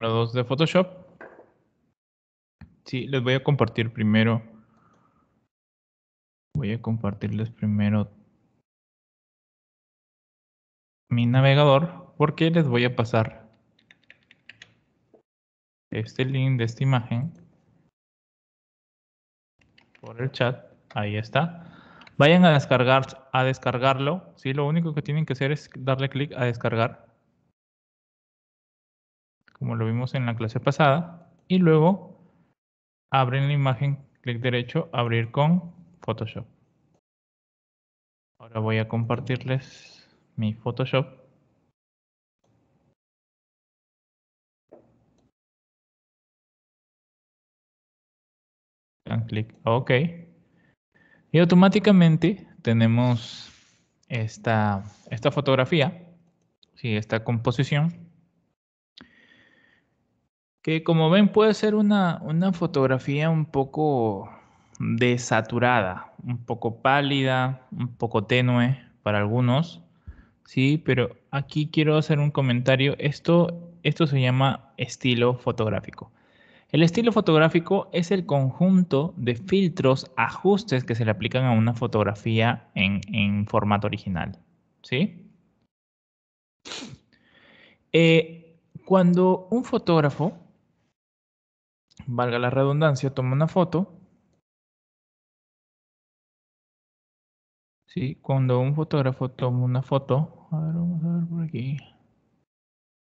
2 de Photoshop. Sí, les voy a compartir primero. Voy a compartirles primero mi navegador porque les voy a pasar este link de esta imagen por el chat. Ahí está. Vayan a descargar, a descargarlo. Sí, lo único que tienen que hacer es darle clic a descargar como lo vimos en la clase pasada, y luego abren la imagen, clic derecho, abrir con Photoshop. Ahora voy a compartirles mi Photoshop. Dan clic OK. Y automáticamente tenemos esta, esta fotografía, y esta composición que como ven puede ser una, fotografía un poco desaturada, un poco pálida, un poco tenue para algunos, ¿sí? Pero aquí quiero hacer un comentario. Esto, esto se llama estilo fotográfico. El estilo fotográfico es el conjunto de filtros, ajustes que se le aplican a una fotografía en, formato original, ¿sí? Eh, cuando un fotógrafo valga la redundancia, toma una foto. Sí, cuando un fotógrafo toma una foto, vamos a ver por aquí.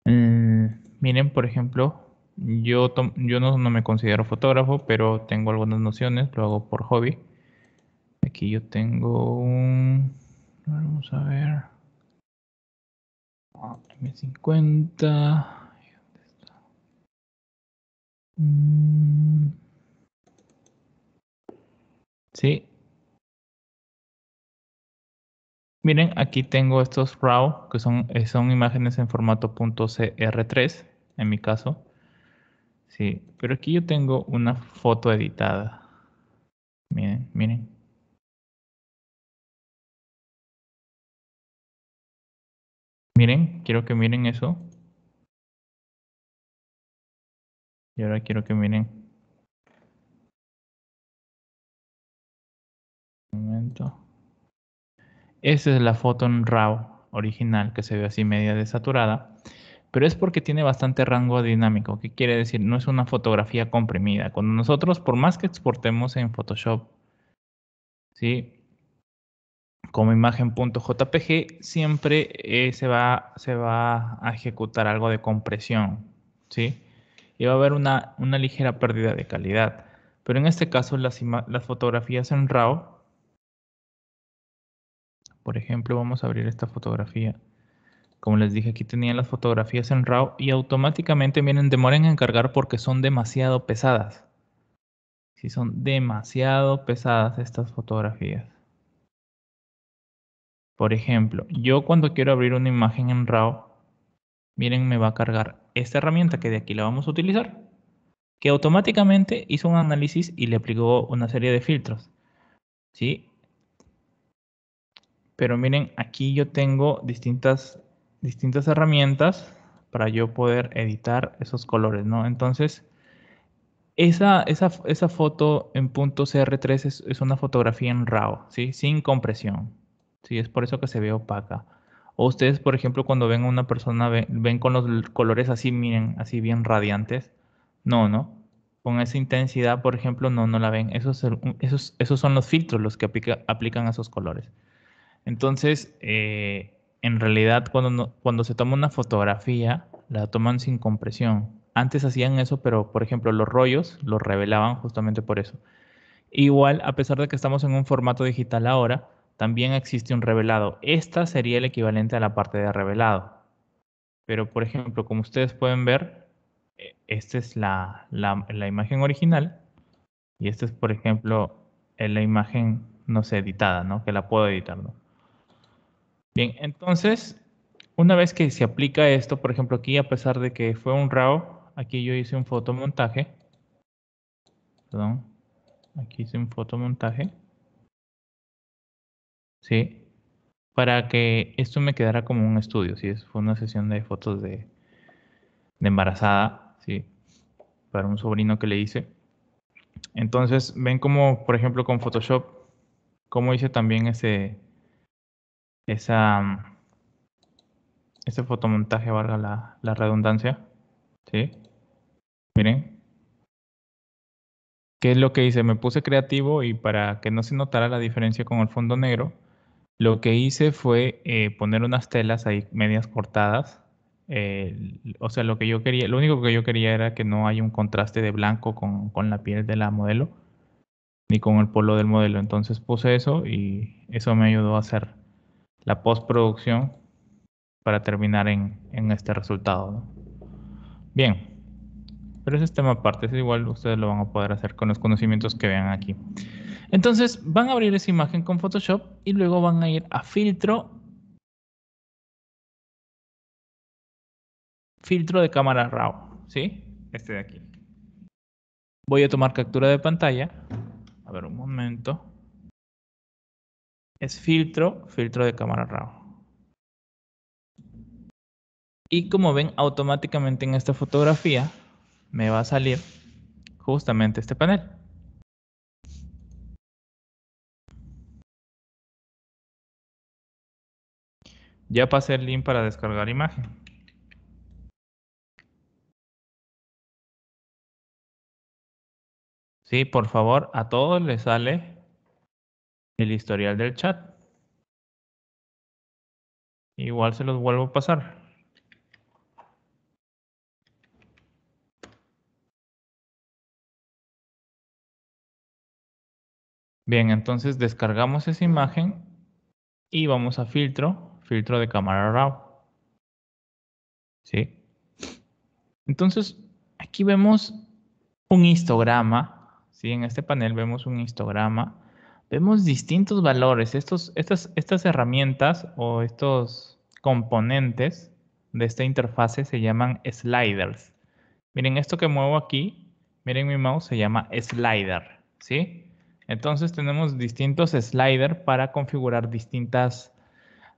Mm, miren, por ejemplo, yo, yo no, me considero fotógrafo, pero tengo algunas nociones, lo hago por hobby. Aquí yo tengo un... Vamos a ver. 50 ah, Mm. Sí. Miren, aquí tengo estos RAW, que son, eh, son imágenes en formato .cr3, en mi caso. Sí, pero aquí yo tengo una foto editada. Miren, miren. Miren, quiero que miren eso. Y ahora quiero que miren. Un momento. Esa es la foto en RAW original que se ve así media desaturada. Pero es porque tiene bastante rango dinámico, ¿Qué quiere decir, no es una fotografía comprimida. Cuando nosotros, por más que exportemos en Photoshop, ¿sí? como imagen.jpg, siempre eh, se, va, se va a ejecutar algo de compresión. ¿sí? y va a haber una, ligera pérdida de calidad. Pero en este caso las, fotografías en RAW, por ejemplo, vamos a abrir esta fotografía. Como les dije, aquí tenían las fotografías en RAW y automáticamente miren, demoran en cargar porque son demasiado pesadas. Si son demasiado pesadas estas fotografías. Por ejemplo, yo cuando quiero abrir una imagen en RAW, miren, me va a cargar esta herramienta que de aquí la vamos a utilizar, que automáticamente hizo un análisis y le aplicó una serie de filtros. ¿Sí? Pero miren, aquí yo tengo distintas, distintas herramientas para yo poder editar esos colores, ¿no? Entonces, esa, esa, esa foto en punto CR3 es, es, una fotografía en RAW, ¿sí? Sin compresión. Sí, es por eso que se ve opaca. O ustedes, por ejemplo, cuando ven a una persona, ven, con los colores así, miren, así bien radiantes. No, no. Con esa intensidad, por ejemplo, no, no la ven. Esos, esos, esos son los filtros los que aplican a esos colores. Entonces, eh, en realidad, cuando, cuando se toma una fotografía, la toman sin compresión. Antes hacían eso, pero por ejemplo, los rollos los revelaban justamente por eso. Igual, a pesar de que estamos en un formato digital ahora, también existe un revelado. Esta sería el equivalente a la parte de revelado. Pero, por ejemplo, como ustedes pueden ver, e, esta es la, imagen original y esta es, por ejemplo, la imagen, no sé, editada, ¿no? Que la puedo editar, ¿no? Bien, entonces, una vez que se aplica esto, por ejemplo, aquí, a pesar de que fue un RAW, aquí yo hice un fotomontaje. Perdón, aquí hice un fotomontaje. ¿sí? Para que esto me quedara como un estudio, ¿sí? fue una sesión de fotos de, embarazada, ¿sí? Para un sobrino que le hice. Entonces, ven como, por ejemplo, con Photoshop, cómo hice también ese, esa, mm, ese fotomontaje, valga la, la redundancia, ¿sí? Miren, ¿Qué es lo que hice? Me puse creativo y para que no se notara la diferencia con el fondo negro, lo que hice fue eh, poner unas telas ahí medias cortadas. Eh, o sea, lo que yo quería, lo único que yo quería era que no haya un contraste de blanco con, la piel de la modelo ni con el polo del modelo. Entonces puse eso y eso me ayudó a hacer la postproducción para terminar en, este resultado. Bien, pero ese tema aparte, es igual ustedes lo van a poder hacer con los conocimientos que vean aquí. Entonces van a abrir esa imagen con Photoshop y luego van a ir a filtro, filtro de cámara RAW, ¿sí? Este de aquí. Voy a tomar captura de pantalla. A ver un momento. Es filtro, filtro de cámara RAW. Y como ven, automáticamente en esta fotografía me va a salir justamente este panel. Ya pasé el link para descargar imagen. Sí, por favor, a todos les sale el historial del chat. Igual se los vuelvo a pasar. Bien, entonces descargamos esa imagen y vamos a filtro filtro de cámara RAW. ¿Sí? Entonces, aquí vemos un histograma, ¿sí? En este panel vemos un histograma. Vemos distintos valores. Estos, estas, estas herramientas o estos componentes de esta interfase se llaman sliders. Miren, esto que muevo aquí, miren mi mouse, se llama slider, ¿sí? Entonces tenemos distintos sliders para configurar distintas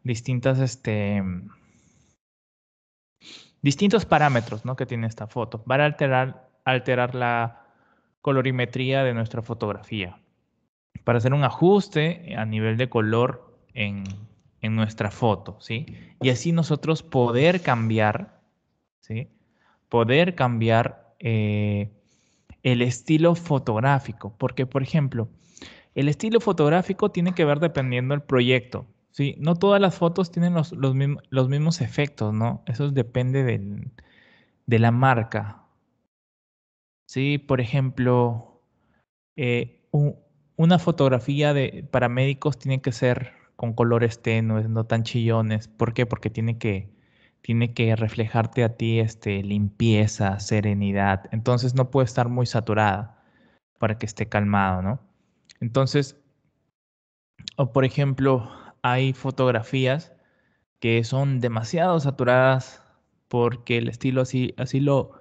distintas, este, distintos parámetros ¿no? que tiene esta foto. para alterar, alterar la colorimetría de nuestra fotografía para hacer un ajuste a nivel de color en, nuestra foto, ¿sí? Y así nosotros poder cambiar, ¿sí? Poder cambiar eh, el estilo fotográfico, porque por ejemplo, el estilo fotográfico tiene que ver dependiendo del proyecto, Sí, no todas las fotos tienen los, mismos, efectos, ¿no? Eso depende de la marca. Sí, por ejemplo, eh, una fotografía de, para médicos tiene que ser con colores tenues, no tan chillones. ¿Por qué? Porque tiene que, tiene que reflejarte a ti este, limpieza, serenidad. Entonces no puede estar muy saturada para que esté calmado, ¿no? Entonces, o por ejemplo, hay fotografías que son demasiado saturadas porque el estilo así, así, lo,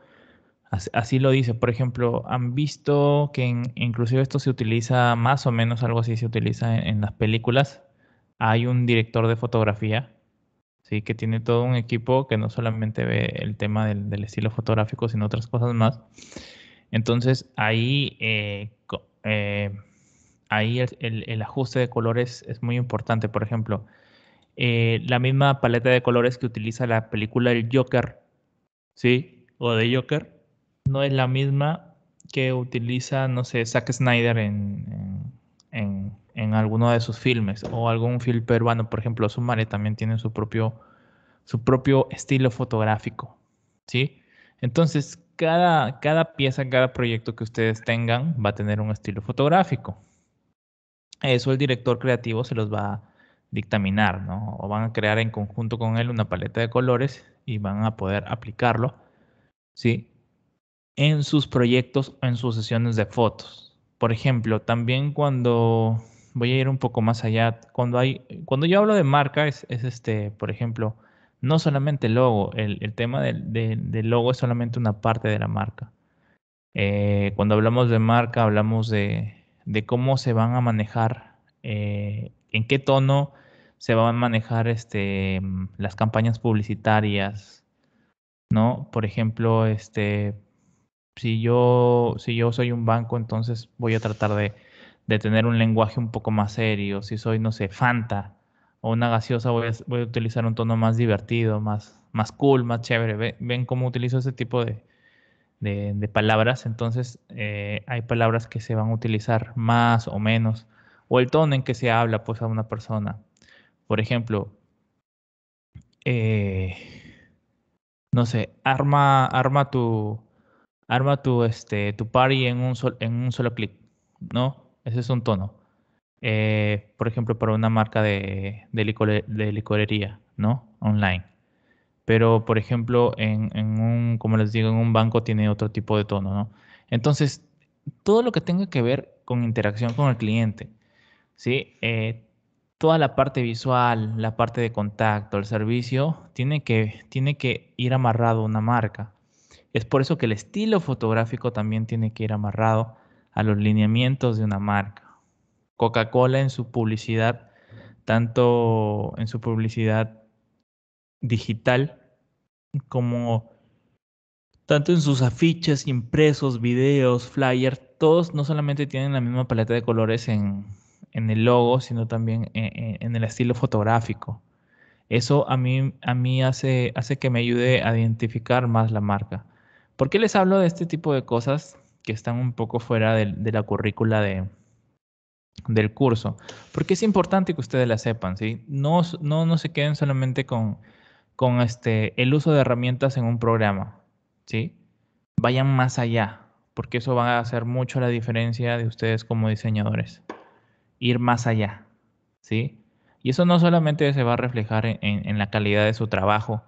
así lo dice. Por ejemplo, han visto que inclusive esto se utiliza más o menos algo así se utiliza en, las películas. Hay un director de fotografía ¿sí? que tiene todo un equipo que no solamente ve el tema del, estilo fotográfico, sino otras cosas más. Entonces ahí eh, eh, ahí el, ajuste de colores es muy importante. Por ejemplo, eh, la misma paleta de colores que utiliza la película El Joker, ¿sí? O de Joker, no es la misma que utiliza, no sé, Zack Snyder en, en, alguno de sus filmes o algún film peruano. Por ejemplo, Sumare también tiene su propio, su propio estilo fotográfico, ¿sí? Entonces, cada, cada pieza, cada proyecto que ustedes tengan va a tener un estilo fotográfico. Eso el director creativo se los va a dictaminar, ¿no? O van a crear en conjunto con él una paleta de colores y van a poder aplicarlo, ¿sí? En sus proyectos o en sus sesiones de fotos. Por ejemplo, también cuando voy a ir un poco más allá, cuando hay cuando yo hablo de marca es, este, por ejemplo, no solamente el logo, el, tema del, logo es solamente una parte de la marca. Eh, cuando hablamos de marca, hablamos de, de cómo se van a manejar, eh, en qué tono se van a manejar este, mm, las campañas publicitarias, ¿no? Por ejemplo, este, si, yo, si yo soy un banco, entonces voy a tratar de, de tener un lenguaje un poco más serio. Si soy, no sé, Fanta o una gaseosa, voy a, voy a utilizar un tono más divertido, más, más cool, más chévere. ¿Ven, cómo utilizo ese tipo de, de, palabras, entonces eh, hay palabras que se van a utilizar más o menos, o el tono en que se habla pues a una persona. Por ejemplo, eh, no sé, arma, arma tu, arma tu, este, tu party en un, sol, en un solo clic, ¿no? Ese es un tono. Eh, por ejemplo, para una marca de, de licorería, ¿no? Online pero por ejemplo, en, un, como les digo, en un banco tiene otro tipo de tono, Entonces, todo lo que tenga que ver con interacción con el cliente, ¿sí? Eh, toda la parte visual, la parte de contacto, el servicio, tiene que, tiene que ir amarrado a una marca. Es por eso que el estilo fotográfico también tiene que ir amarrado a los lineamientos de una marca. Coca-Cola en su publicidad, tanto en su publicidad digital, como tanto en sus afiches, impresos, videos, flyer todos no solamente tienen la misma paleta de colores en, el logo, sino también e, e, en, el estilo fotográfico. Eso a mí, a mí hace, hace que me ayude a identificar más la marca. ¿Por qué les hablo de este tipo de cosas que están un poco fuera de, la currícula de, del curso? Porque es importante que ustedes la sepan, ¿sí? no, no se queden solamente con, con este, el uso de herramientas en un programa, ¿sí? Vayan más allá, porque eso va a hacer mucho la diferencia de ustedes como diseñadores. Ir más allá, ¿sí? Y eso no solamente se va a reflejar en, la calidad de su trabajo,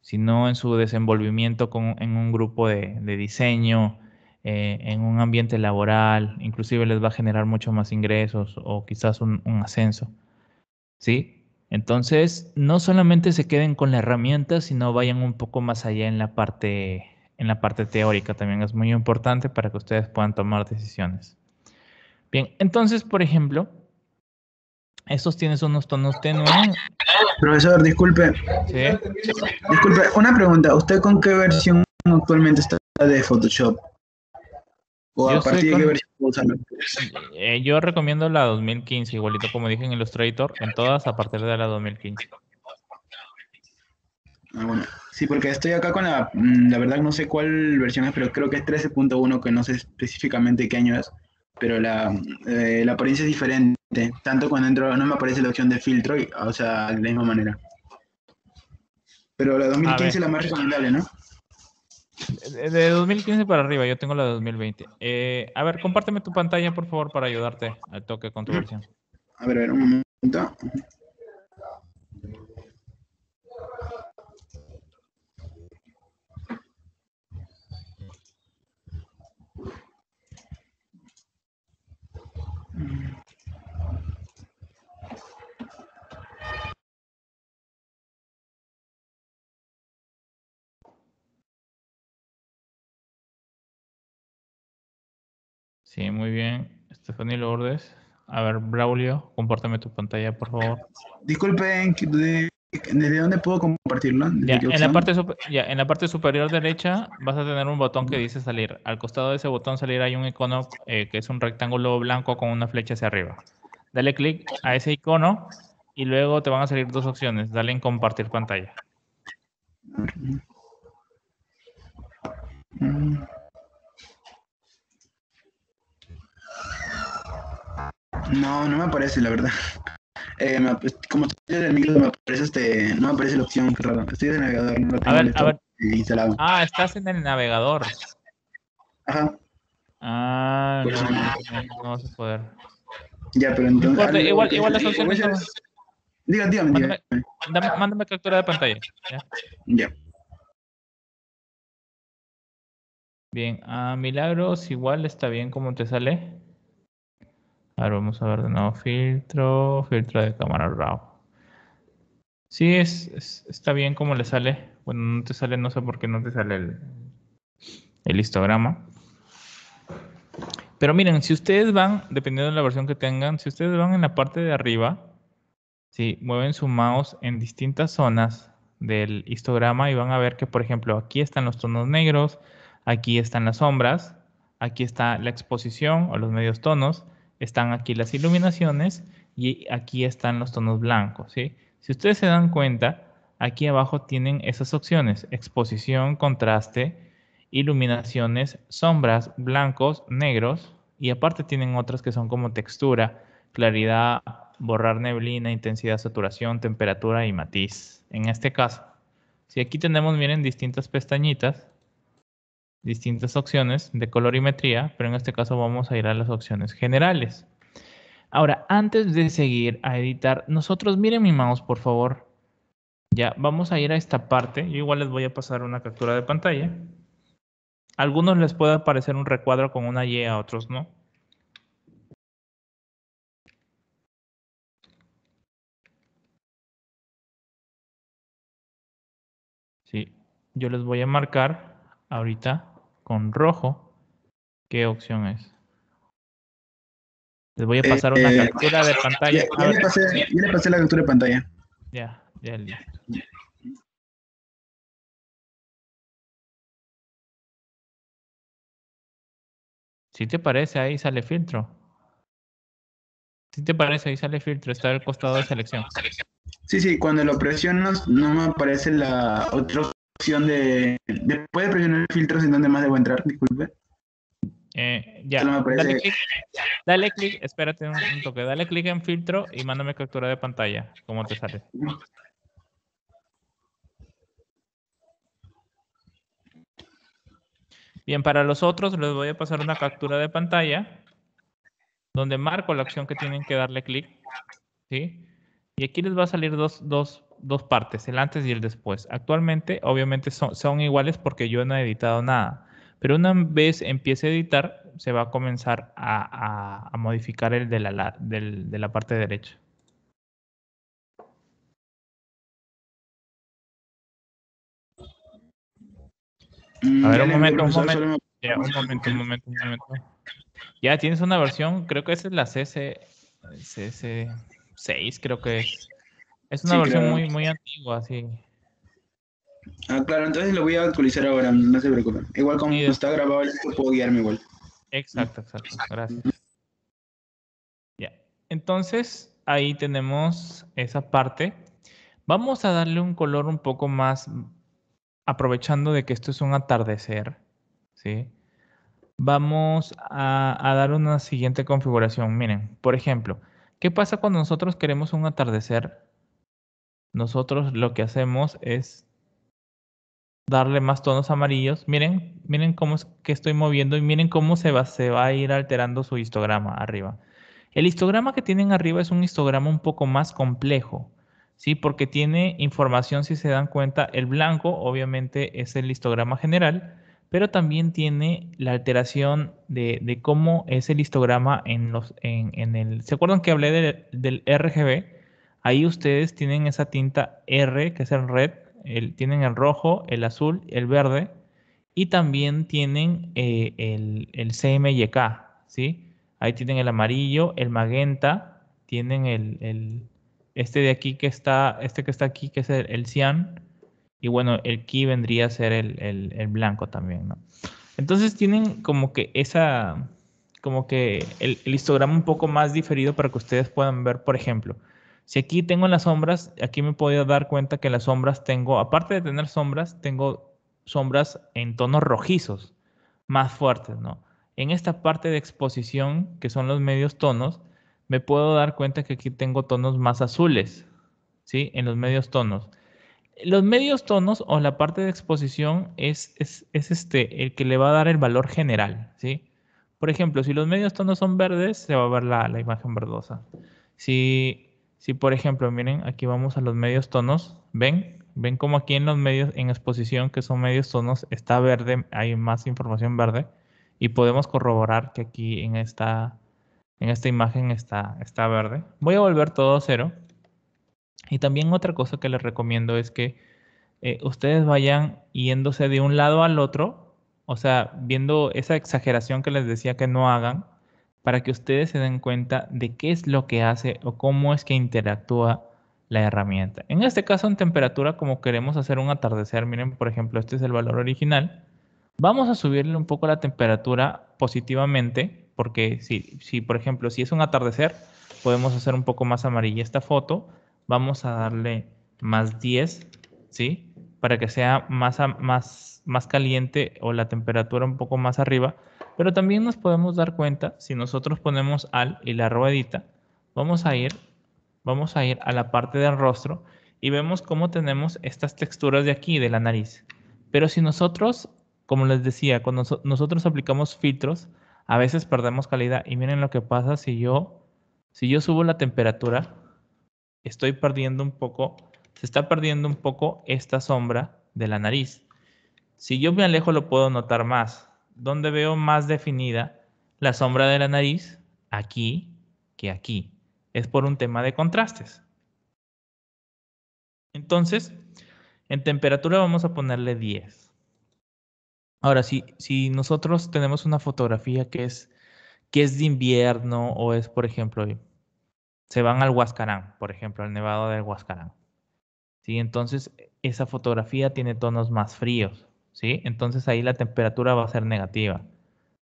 sino en su desenvolvimiento en un grupo de, diseño, eh, en un ambiente laboral, inclusive les va a generar mucho más ingresos o quizás un, un ascenso, ¿sí? Entonces, no solamente se queden con la herramienta, sino vayan un poco más allá en la parte, en la parte teórica. También es muy importante para que ustedes puedan tomar decisiones. Bien, entonces, por ejemplo, estos tienes unos tonos tenues. Profesor, disculpe. ¿Sí? Disculpe, una pregunta. ¿Usted con qué versión actualmente está de Photoshop? yo a partir de qué versión eh, yo recomiendo la 2015, igualito como dije en Illustrator, en todas a partir de la 2015. Ah, bueno. Sí, porque estoy acá con la, mm, la verdad no sé cuál versión es, pero creo que es 13.1, que no sé específicamente qué año es, pero eh, la, apariencia es diferente, tanto cuando entro, no me aparece la opción de filtro, o sea, de la misma manera. Pero la 2015 es la más recomendable, ¿no? De 2015 para arriba, yo tengo la de 2020. Eh, a ver, compárteme tu pantalla, por favor, para ayudarte al toque con tu versión. A ver, a ver, un momento. Mm. Sí, muy bien. Stephanie Lourdes. A ver, Braulio, compártame tu pantalla, por favor. Disculpen, de dónde puedo compartirla? en la parte superior derecha vas a tener un botón que dice salir. Al costado de ese botón salir hay un icono eh, que es un rectángulo blanco con una flecha hacia arriba. Dale clic a ese icono y luego te van a salir dos opciones. Dale en compartir pantalla. Mm. Mm. No, no me aparece, la verdad. Eh, me, como estoy en el micro, me aparece este, no me aparece la opción, qué raro. Estoy en el navegador, no tengo a ver, a ver. Ah, estás en el navegador. Ajá. Ah, no, no, vas a poder. Ya, pero entonces. igual, ah, igual las opciones. Diga, dígame, dígame. Mándame, captura de pantalla. Ya. ya. Bien, a ah, Milagros igual está bien como te sale. Ahora vamos a ver de nuevo filtro, filtro de cámara RAW. Sí, es, está bien como le sale. Bueno, no te sale, no sé por qué no te sale el, el histograma. Pero miren, si ustedes van, dependiendo de la versión que tengan, si ustedes van en la parte de arriba, si mueven su mouse en distintas zonas del histograma y van a ver que, por ejemplo, aquí están los tonos negros, aquí están las sombras, aquí está la exposición o los medios tonos, están aquí las iluminaciones y aquí están los tonos blancos. Si ustedes se dan cuenta, aquí abajo tienen esas opciones, exposición, contraste, iluminaciones, sombras, blancos, negros y aparte tienen otras que son como textura, claridad, borrar neblina, intensidad, saturación, temperatura y matiz. En este caso, si aquí tenemos, miren, distintas pestañitas, distintas opciones de colorimetría, pero en este caso vamos a ir a las opciones generales. Ahora, antes de seguir a editar, nosotros miren mi mouse, por favor. Ya, vamos a ir a esta parte. Yo igual les voy a pasar una captura de pantalla. algunos les puede aparecer un recuadro con una Y, a otros no. Sí, yo les voy a marcar ahorita con rojo, ¿qué opción es? Les voy a eh, pasar una eh, captura de pantalla. Ya, le pasé, la captura de pantalla. Ya, ya ya. Si te parece, ahí sale filtro. Si te parece, ahí sale filtro, está al costado de selección. Sí, sí, cuando lo presionas no me aparece la otra opción de. Después presionar el ¿en donde más debo entrar? Disculpe. Eh, ya. Dale, click, espérate un, momento, toque. Dale clic en filtro y mándame captura de pantalla. como te sale? Bien, para los otros les voy a pasar una captura de pantalla donde marco la opción que tienen que darle clic. Y aquí les va a salir dos, dos dos partes, el antes y el después. Actualmente, obviamente, son, son iguales porque yo no he editado nada. Pero una vez empiece a editar, se va a comenzar a, modificar el de la, de la parte derecha. Mm, a ver, un momento, un momento. Ya, un momento, un momento, Ya tienes una versión, creo que esa es la CS cs 6 creo que es. Es una versión muy, muy antigua, sí. Ah, claro, entonces lo voy a actualizar ahora, no se preocupen. Igual como está grabado, puedo guiarme igual. Exacto, exacto, gracias. Ya, entonces ahí tenemos esa parte. Vamos a darle un color un poco más, aprovechando de que esto es un atardecer, ¿sí? Vamos a, a dar una siguiente configuración. Miren, por ejemplo, ¿qué pasa cuando nosotros queremos un atardecer nosotros lo que hacemos es darle más tonos amarillos. Miren, miren cómo es que estoy moviendo y miren cómo se va, se va a ir alterando su histograma arriba. El histograma que tienen arriba es un histograma un poco más complejo, ¿sí? Porque tiene información, si se dan cuenta, el blanco obviamente es el histograma general, pero también tiene la alteración de, cómo es el histograma en los, en, en el... ¿Se acuerdan que hablé del RGB? Ahí ustedes tienen esa tinta R, que es el red, tienen el rojo, el azul, el verde, y también tienen eh, el, el CMYK, ¿sí? Ahí tienen el amarillo, el magenta, tienen el, este de aquí que está, este que está aquí, que es el, cian, y bueno, el ki vendría a ser el, blanco también, ¿no? Entonces tienen como que esa, como que el, el, histograma un poco más diferido para que ustedes puedan ver, por ejemplo, si aquí tengo las sombras, aquí me podía dar cuenta que las sombras tengo, aparte de tener sombras, tengo sombras en tonos rojizos, más fuertes, ¿no? En esta parte de exposición, que son los medios tonos, me puedo dar cuenta que aquí tengo tonos más azules, ¿sí? En los medios tonos. Los medios tonos o la parte de exposición es, es, este, el que le va a dar el valor general, ¿sí? Por ejemplo, si los medios tonos son verdes, se va a ver la, la imagen verdosa. Si si por ejemplo, miren, aquí vamos a los medios tonos, ¿ven? ¿Ven como aquí en los medios, en exposición, que son medios tonos, está verde, hay más información verde? Y podemos corroborar que aquí en esta, en esta imagen está, está verde. Voy a volver todo a cero. Y también otra cosa que les recomiendo es que eh, ustedes vayan yéndose de un lado al otro, o sea, viendo esa exageración que les decía que no hagan, para que ustedes se den cuenta de qué es lo que hace o cómo es que interactúa la herramienta. En este caso, en temperatura, como queremos hacer un atardecer, miren, por ejemplo, este es el valor original. Vamos a subirle un poco la temperatura positivamente, porque si, si por ejemplo, si es un atardecer, podemos hacer un poco más amarilla esta foto. Vamos a darle más 10, ¿sí? Para que sea más, más, más caliente o la temperatura un poco más arriba pero también nos podemos dar cuenta, si nosotros ponemos al y la ruedita, vamos a ir, vamos a, ir a la parte del rostro y vemos cómo tenemos estas texturas de aquí, de la nariz. Pero si nosotros, como les decía, cuando nosotros aplicamos filtros, a veces perdemos calidad. Y miren lo que pasa si yo, si yo subo la temperatura, estoy perdiendo un poco, se está perdiendo un poco esta sombra de la nariz. Si yo me alejo lo puedo notar más donde veo más definida la sombra de la nariz aquí que aquí. Es por un tema de contrastes. Entonces, en temperatura vamos a ponerle 10. Ahora, si, si nosotros tenemos una fotografía que es, que es de invierno o es, por ejemplo, se van al Huascarán, por ejemplo, al nevado del Huascarán. Entonces, esa fotografía tiene tonos más fríos. ¿sí? Entonces ahí la temperatura va a ser negativa.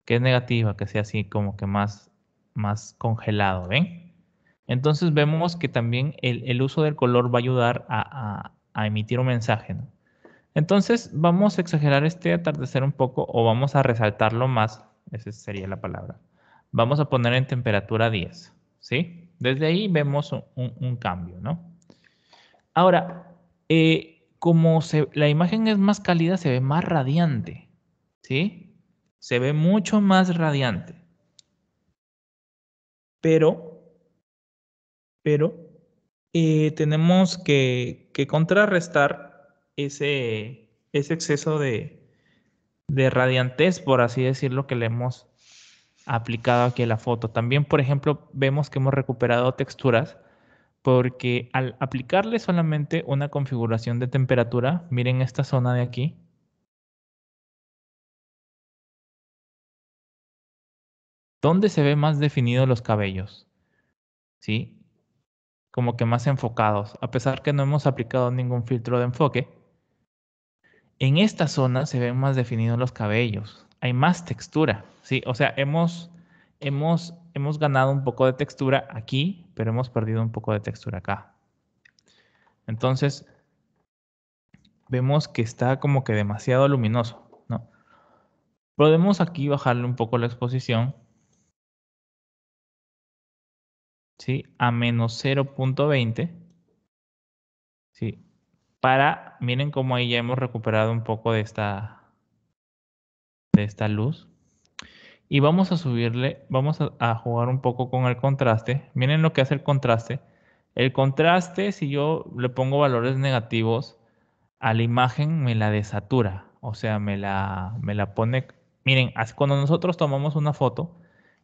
¿Qué es negativa? Que sea así como que más, más congelado, ¿ven? Entonces vemos que también el, uso del color va a ayudar a, a, emitir un mensaje, Entonces vamos a exagerar este atardecer un poco o vamos a resaltarlo más, esa sería la palabra. Vamos a poner en temperatura 10, ¿sí? Desde ahí vemos un, cambio, ¿no? Ahora, eh, como la imagen es más cálida, se ve más radiante, ¿sí? Se ve mucho más radiante. Pero, pero, eh, tenemos que, contrarrestar ese, ese exceso de, de radiantez, por así decirlo, que le hemos aplicado aquí a la foto. También, por ejemplo, vemos que hemos recuperado texturas porque al aplicarle solamente una configuración de temperatura, miren esta zona de aquí, ¿dónde se ve más definidos los cabellos? ¿Sí? Como que más enfocados, a pesar que no hemos aplicado ningún filtro de enfoque. En esta zona se ven más definidos los cabellos, hay más textura, ¿sí? O sea, hemos, hemos hemos ganado un poco de textura aquí, pero hemos perdido un poco de textura acá. Entonces, vemos que está como que demasiado luminoso, ¿no? Podemos aquí bajarle un poco la exposición. ¿Sí? A menos 0.20. ¿Sí? Para, miren cómo ahí ya hemos recuperado un poco de esta, de esta luz y vamos a subirle, vamos a, jugar un poco con el contraste. Miren lo que hace el contraste. El contraste, si yo le pongo valores negativos a la imagen, me la desatura, o sea, me la, me la pone... Miren, cuando nosotros tomamos una foto,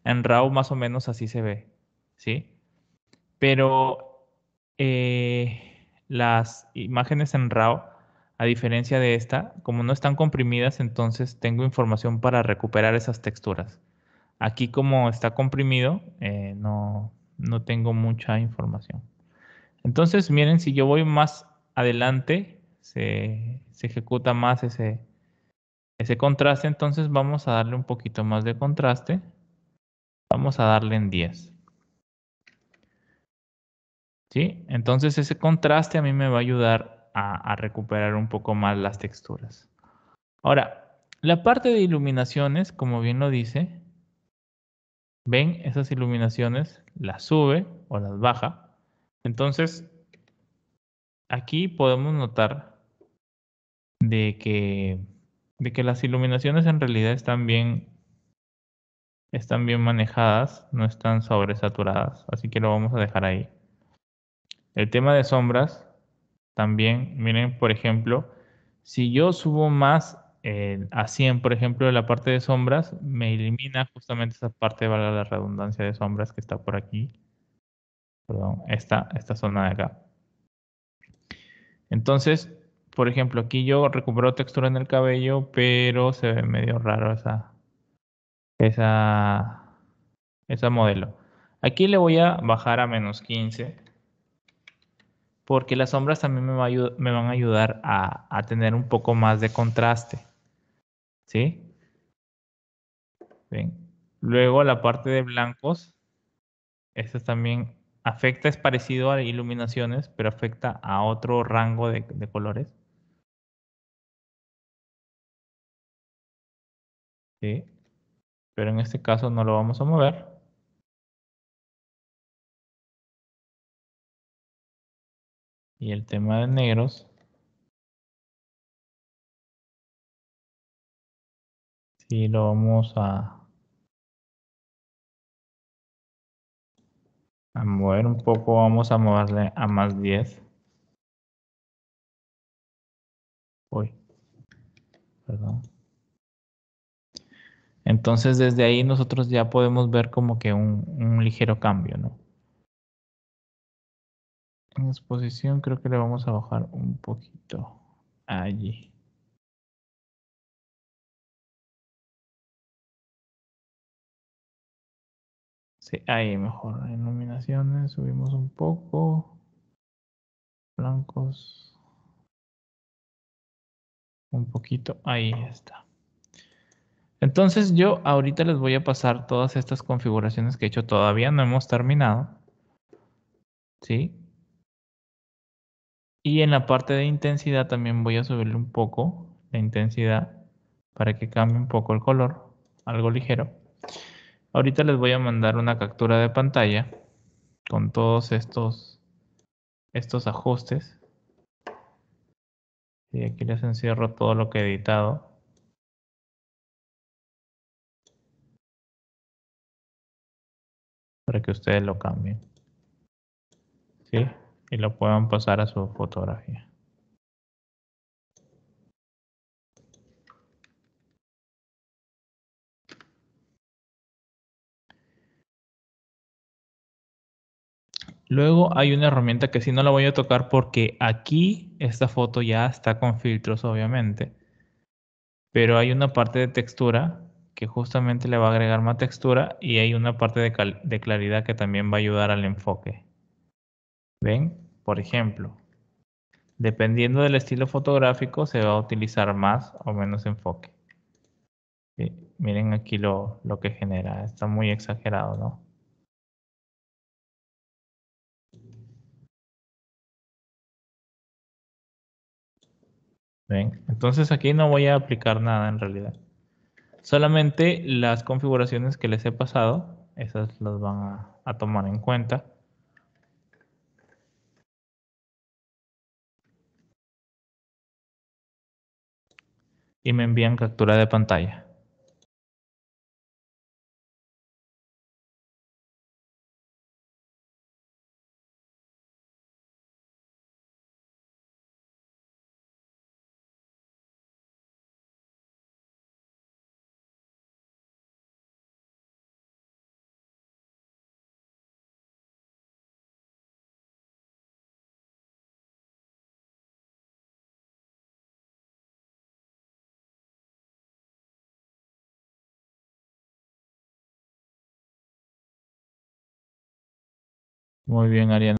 en RAW más o menos así se ve, ¿sí? Pero eh, las imágenes en RAW a diferencia de esta, como no están comprimidas, entonces tengo información para recuperar esas texturas. Aquí como está comprimido, eh, no, no tengo mucha información. Entonces, miren, si yo voy más adelante, se, ejecuta más ese, ese contraste. Entonces vamos a darle un poquito más de contraste. Vamos a darle en 10. ¿Sí? Entonces ese contraste a mí me va a ayudar a, recuperar un poco más las texturas. Ahora, la parte de iluminaciones, como bien lo dice, ven esas iluminaciones, las sube o las baja. Entonces, aquí podemos notar de que, de que las iluminaciones en realidad están bien, están bien manejadas, no están sobresaturadas, así que lo vamos a dejar ahí. El tema de sombras, también, miren, por ejemplo, si yo subo más eh, a 100, por ejemplo, la parte de sombras, me elimina justamente esa parte, valga la redundancia de sombras que está por aquí. Perdón, esta, esta zona de acá. Entonces, por ejemplo, aquí yo recupero textura en el cabello, pero se ve medio raro esa, esa, esa modelo. Aquí le voy a bajar a menos 15 porque las sombras también me, van a ayudar a, tener un poco más de contraste. ¿Sí? Luego la parte de blancos, esta también afecta, es parecido a iluminaciones, pero afecta a otro rango de, de colores. ¿Sí? Pero en este caso no lo vamos a mover. y el tema de negros. Si lo vamos a, mover un poco, vamos a moverle a más 10. Uy, perdón. Entonces desde ahí nosotros ya podemos ver como que un ligero cambio, ¿no? En exposición creo que le vamos a bajar un poquito allí. Sí, ahí mejor. En iluminaciones subimos un poco. Blancos. Un poquito. Ahí está. Entonces yo ahorita les voy a pasar todas estas configuraciones que he hecho. Todavía no hemos terminado. ¿Sí? Y en la parte de intensidad también voy a subirle un poco la intensidad para que cambie un poco el color, algo ligero. Ahorita les voy a mandar una captura de pantalla con todos estos, estos ajustes. Y aquí les encierro todo lo que he editado. Para que ustedes lo cambien. ¿Sí? y lo puedan pasar a su fotografía. Luego hay una herramienta que si no la voy a tocar porque aquí esta foto ya está con filtros obviamente. Pero hay una parte de textura que justamente le va a agregar más textura y hay una parte de, de claridad que también va a ayudar al enfoque. ¿Ven? Por ejemplo, dependiendo del estilo fotográfico se va a utilizar más o menos enfoque. Miren aquí lo, que genera, está muy exagerado, ¿no? ¿Ven? Entonces aquí no voy a aplicar nada en realidad. Solamente las configuraciones que les he pasado, esas las van a tomar en cuenta. y me envían captura de pantalla. Muy bien, Ariana.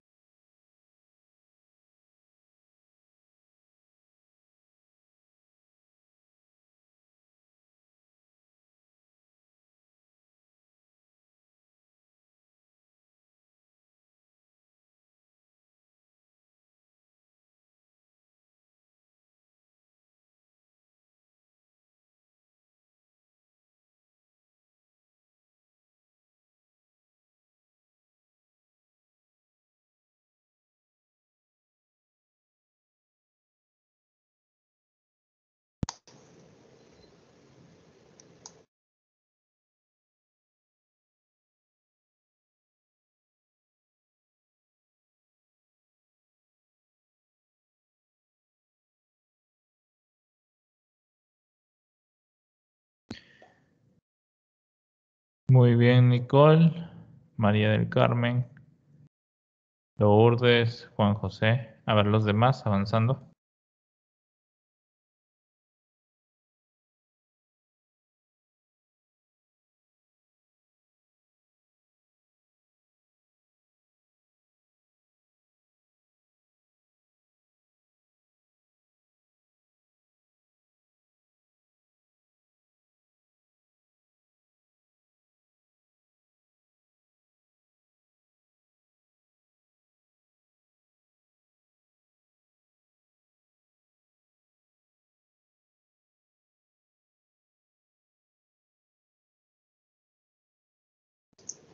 Muy bien, Nicole, María del Carmen, Lourdes, Juan José. A ver, los demás avanzando.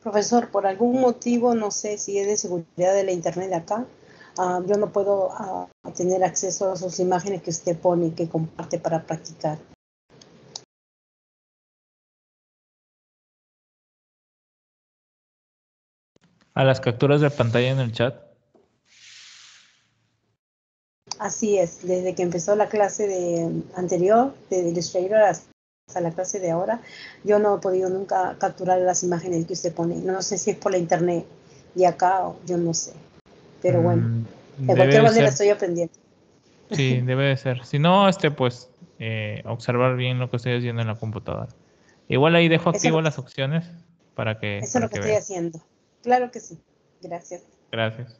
Profesor, por algún motivo, no sé si es de seguridad de la Internet acá, ah, yo no puedo ah, tener acceso a sus imágenes que usted pone y que comparte para practicar. A las capturas de pantalla en el chat. Así es, desde que empezó la clase de, anterior de Illustrator hasta la clase de ahora, yo no he podido nunca capturar las imágenes que usted pone. No sé si es por la internet de acá, o yo no sé. Pero bueno, mm, de cualquier manera estoy aprendiendo. Sí, debe de ser. Si no, este, pues, eh, observar bien lo que estoy haciendo en la computadora. Igual ahí dejo activo las opciones para que. Eso es lo que, estoy haciendo. Claro que sí. Gracias. Gracias.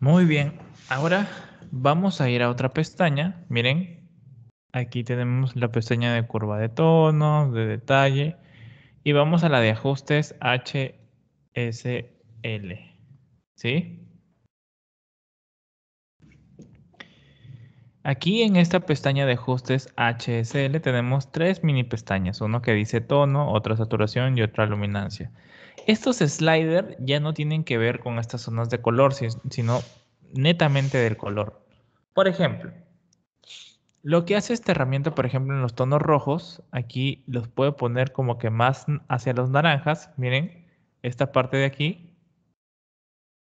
Muy bien, ahora vamos a ir a otra pestaña. Miren, aquí tenemos la pestaña de curva de tono, de detalle. Y vamos a la de ajustes HSL. ¿Sí? Aquí en esta pestaña de ajustes HSL tenemos tres mini pestañas, uno que dice tono, otra saturación y otra luminancia. Estos sliders ya no tienen que ver con estas zonas de color, sino netamente del color. Por ejemplo, lo que hace esta herramienta, por ejemplo, en los tonos rojos, aquí los puedo poner como que más hacia los naranjas, miren, esta parte de aquí,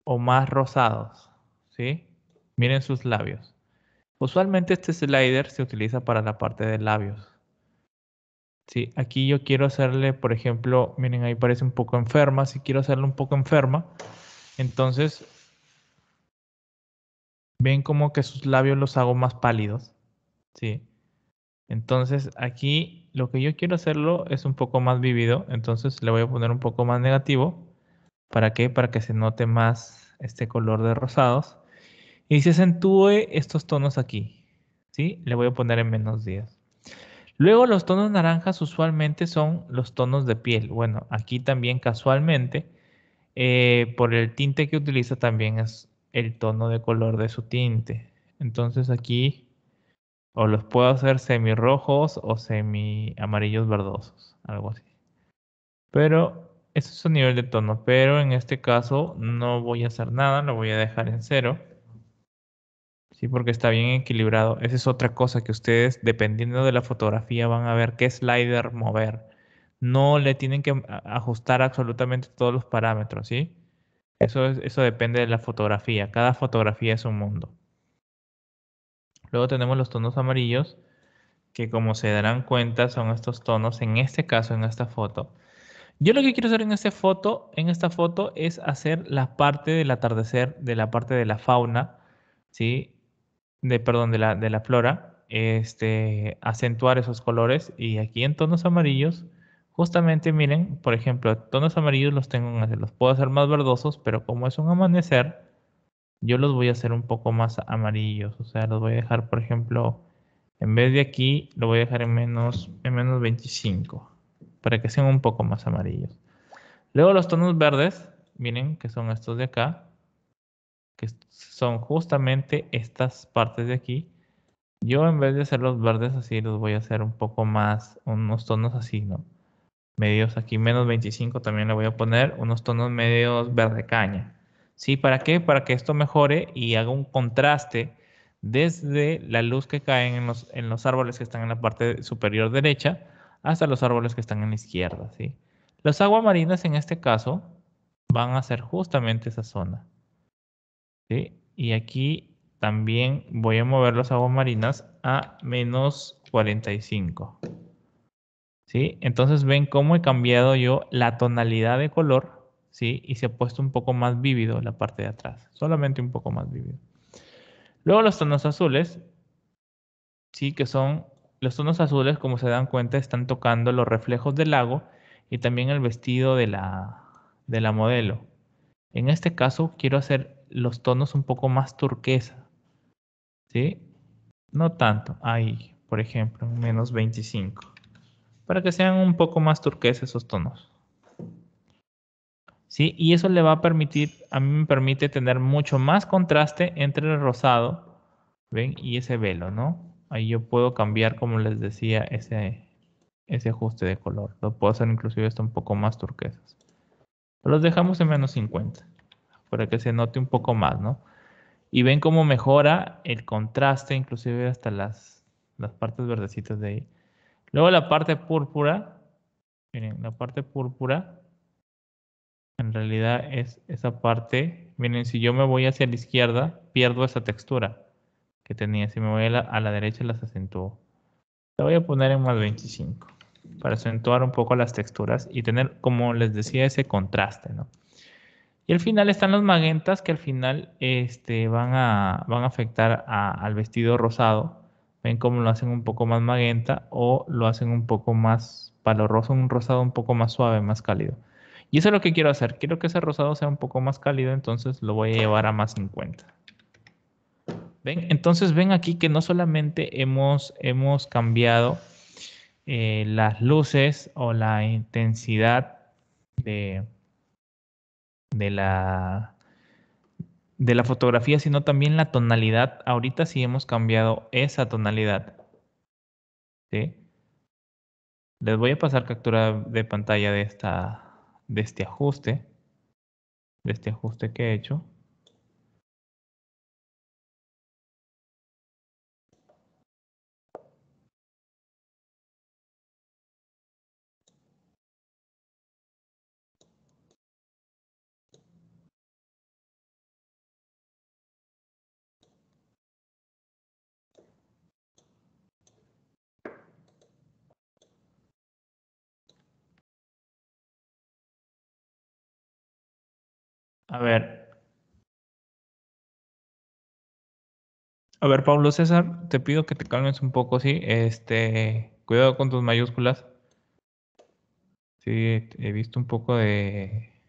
o más rosados, ¿sí? Miren sus labios. Usualmente este slider se utiliza para la parte de labios. Aquí yo quiero hacerle, por ejemplo, miren, ahí parece un poco enferma. Si quiero hacerle un poco enferma, entonces ven como que sus labios los hago más pálidos, Entonces aquí lo que yo quiero hacerlo es un poco más vivido, entonces le voy a poner un poco más negativo. ¿Para qué? Para que se note más este color de rosados. Y se acentúe estos tonos aquí, ¿sí? Le voy a poner en menos 10. Luego los tonos naranjas usualmente son los tonos de piel. Bueno, aquí también casualmente, eh, por el tinte que utiliza también es el tono de color de su tinte. Entonces aquí o los puedo hacer semi rojos o semi amarillos verdosos, algo así. Pero eso es su nivel de tono, pero en este caso no voy a hacer nada, lo voy a dejar en cero. Sí, porque está bien equilibrado. Esa es otra cosa que ustedes, dependiendo de la fotografía, van a ver qué slider mover. No le tienen que ajustar absolutamente todos los parámetros, ¿sí? Eso, eso depende de la fotografía. Cada fotografía es un mundo. Luego tenemos los tonos amarillos, que como se darán cuenta son estos tonos, en este caso, en esta foto. Yo lo que quiero hacer en, esta foto, en esta foto es hacer la parte del atardecer, de la parte de la fauna, ¿sí? de perdón, de la, de la flora, este, acentuar esos colores y aquí en tonos amarillos, justamente miren, por ejemplo, tonos amarillos los tengo, los puedo hacer más verdosos, pero como es un amanecer, yo los voy a hacer un poco más amarillos, o sea, los voy a dejar, por ejemplo, en vez de aquí, lo voy a dejar en menos, en menos 25, para que sean un poco más amarillos. Luego los tonos verdes, miren, que son estos de acá, que son justamente estas partes de aquí. Yo en vez de hacer los verdes así, los voy a hacer un poco más, unos tonos así, ¿no? Medios aquí, menos 25 también le voy a poner, unos tonos medios verde caña. ¿Sí? ¿Para qué? Para que esto mejore y haga un contraste desde la luz que cae en los, en los árboles que están en la parte superior derecha hasta los árboles que están en la izquierda, ¿sí? Los aguamarinas en este caso van a ser justamente esa zona. Y aquí también voy a mover los aguas marinas a menos 45. ¿Sí? Entonces ven cómo he cambiado yo la tonalidad de color, ¿sí? Y se ha puesto un poco más vívido la parte de atrás, solamente un poco más vívido. Luego los tonos azules, sí que son, los tonos azules como se dan cuenta están tocando los reflejos del lago y también el vestido de la, de la modelo. En este caso quiero hacer los tonos un poco más turquesa. ¿Sí? No tanto. Ahí, por ejemplo, menos 25. Para que sean un poco más turquesa esos tonos. ¿Sí? Y eso le va a permitir, a mí me permite tener mucho más contraste entre el rosado, ¿ven? Y ese velo, ¿no? Ahí yo puedo cambiar, como les decía, ese, ese ajuste de color. Lo puedo hacer inclusive esto un poco más turquesas. Los dejamos en menos 50 para que se note un poco más, ¿no? Y ven cómo mejora el contraste, inclusive hasta las, partes verdecitas de ahí. Luego la parte púrpura, miren, la parte púrpura en realidad es esa parte, miren, si yo me voy hacia la izquierda, pierdo esa textura que tenía. Si me voy a la, a la derecha, las acentúo. La voy a poner en más 25 para acentuar un poco las texturas y tener, como les decía, ese contraste, ¿no? Y al final están las magentas que al final este, van, a, van a afectar al vestido rosado. Ven cómo lo hacen un poco más magenta o lo hacen un poco más palorroso, un rosado un poco más suave, más cálido. Y eso es lo que quiero hacer. Quiero que ese rosado sea un poco más cálido, entonces lo voy a llevar a más 50. ¿Ven? Entonces ven aquí que no solamente hemos, hemos cambiado eh, las luces o la intensidad de, de la, de la fotografía, sino también la tonalidad. Ahorita sí hemos cambiado esa tonalidad. Les voy a pasar captura de pantalla de, esta, de este ajuste, de este ajuste que he hecho. A ver. A ver, Pablo César, te pido que te calmes un poco, sí. Este, cuidado con tus mayúsculas. Sí, he visto un poco de.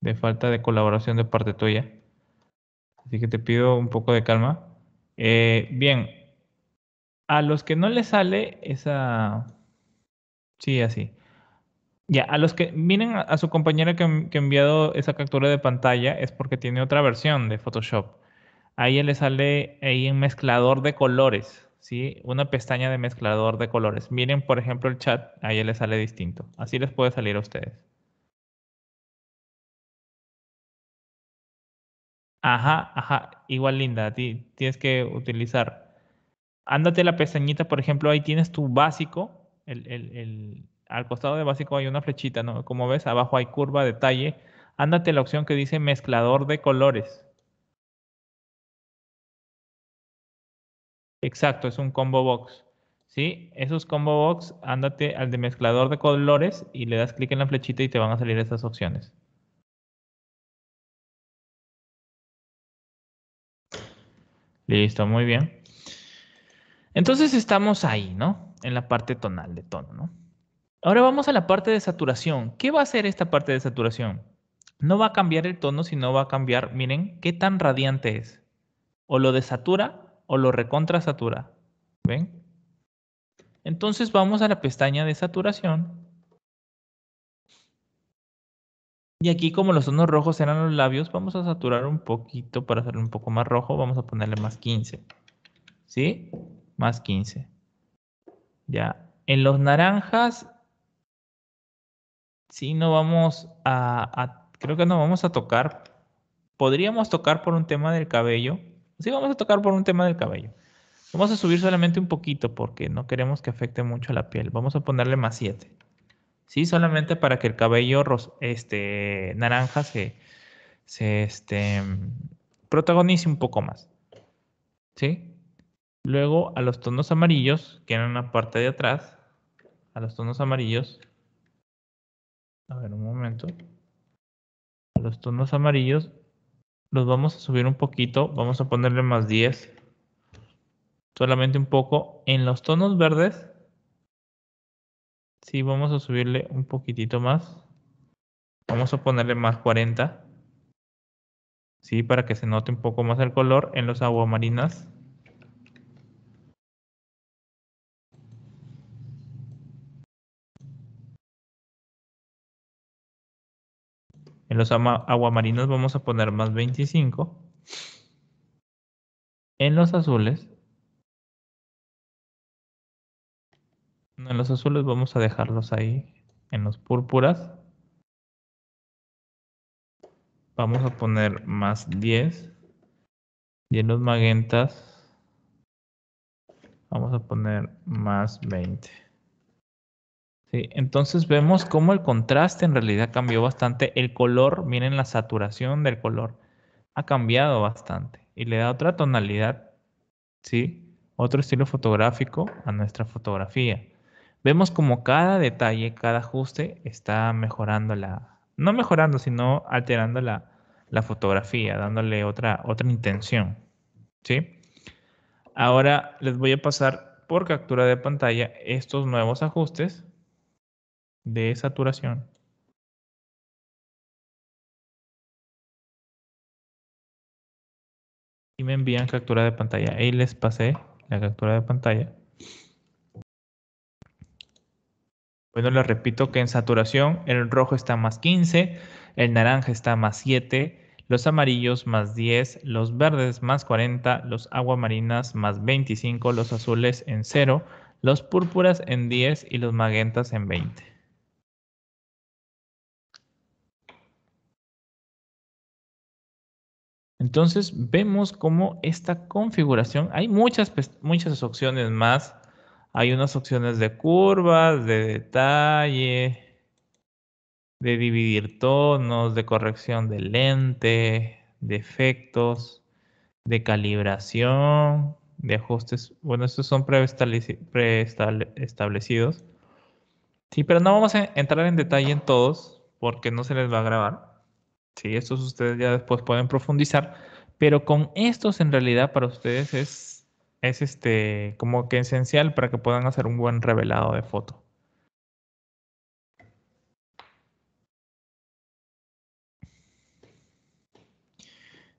de falta de colaboración de parte tuya. Así que te pido un poco de calma. Eh, bien, a los que no les sale esa... Sí, así. Ya, a los que miren a, su compañera que, ha enviado esa captura de pantalla es porque tiene otra versión de Photoshop. Ahí le sale ahí un mezclador de colores, ¿sí? Una pestaña de mezclador de colores. Miren, por ejemplo, el chat, ahí le sale distinto. Así les puede salir a ustedes. Ajá, ajá, igual linda, ti tienes que utilizar. Ándate la pestañita, por ejemplo, ahí tienes tu básico, el, el al costado de básico hay una flechita, ¿no? Como ves, abajo hay curva, detalle. Ándate la opción que dice mezclador de colores. Exacto, es un combo box. ¿Sí? Esos combo box, ándate al de mezclador de colores y le das clic en la flechita y te van a salir esas opciones. Listo, muy bien. Entonces estamos ahí, ¿no? En la parte tonal de tono, ¿no? Ahora vamos a la parte de saturación. ¿Qué va a hacer esta parte de saturación? No va a cambiar el tono, sino va a cambiar, miren, qué tan radiante es. O lo desatura o lo recontrasatura. ¿Ven? Entonces vamos a la pestaña de saturación. Y aquí como los tonos rojos eran los labios, vamos a saturar un poquito para hacerlo un poco más rojo. Vamos a ponerle más 15. ¿Sí? Más 15. Ya. En los naranjas sí no vamos a, creo que no vamos a tocar, podríamos tocar por un tema del cabello, sí vamos a tocar por un tema del cabello. Vamos a subir solamente un poquito porque no queremos que afecte mucho la piel. Vamos a ponerle más 7. Sí, solamente para que el cabello este, naranja se, se este, protagonice un poco más. ¿Sí? Luego a los tonos amarillos, que eran la parte de atrás, a los tonos amarillos, a ver, un momento. Los tonos amarillos los vamos a subir un poquito. Vamos a ponerle más 10. Solamente un poco. En los tonos verdes, sí vamos a subirle un poquitito más. Vamos a ponerle más 40. Sí, para que se note un poco más el color. En los aguamarinas En los aguamarinos vamos a poner más 25. En los azules. En los azules vamos a dejarlos ahí. En los púrpuras. Vamos a poner más 10. Y en los magentas. Vamos a poner más 20 entonces vemos cómo el contraste en realidad cambió bastante. El color, miren la saturación del color, ha cambiado bastante y le da otra tonalidad, ¿sí? Otro estilo fotográfico a nuestra fotografía. Vemos como cada detalle, cada ajuste está mejorando la, no mejorando, sino alterando la, fotografía, dándole otra, otra intención, Ahora les voy a pasar por captura de pantalla estos nuevos ajustes de saturación. Y me envían captura de pantalla. Ahí les pasé la captura de pantalla. Bueno, les repito que en saturación el rojo está más 15, el naranja está más 7, los amarillos más 10, los verdes más 40, los aguamarinas más 25, los azules en 0, los púrpuras en 10 y los magentas en 20. Entonces vemos cómo esta configuración, hay muchas, muchas opciones más. Hay unas opciones de curvas, de detalle, de dividir tonos, de corrección de lente, de efectos, de calibración, de ajustes. Bueno, estos son preestablecidos. Sí, pero no vamos a entrar en detalle en todos porque no se les va a grabar. Sí, estos ustedes ya después pueden profundizar, pero con estos en realidad para ustedes es, es este, como que esencial para que puedan hacer un buen revelado de foto.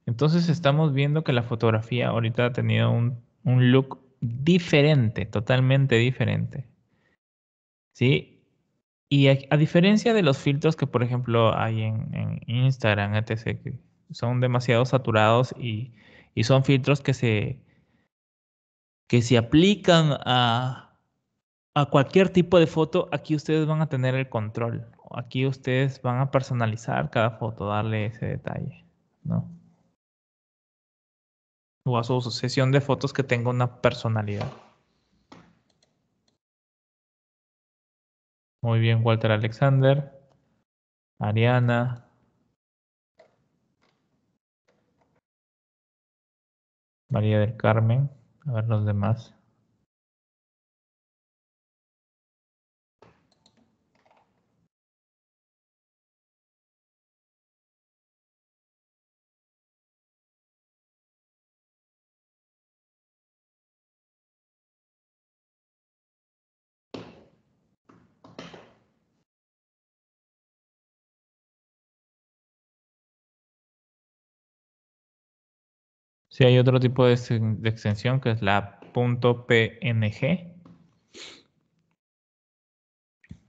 Entonces estamos viendo que la fotografía ahorita ha tenido un, un look diferente, totalmente diferente. ¿Sí? Y a, diferencia de los filtros que, por ejemplo, hay en, Instagram, etc., que son demasiado saturados y, son filtros que se, que se aplican a, cualquier tipo de foto, aquí ustedes van a tener el control. Aquí ustedes van a personalizar cada foto, darle ese detalle, ¿no? O a su sucesión de fotos que tenga una personalidad. Muy bien, Walter Alexander. Ariana. María del Carmen. A ver los demás. Si hay otro tipo de, extensión que es la .png.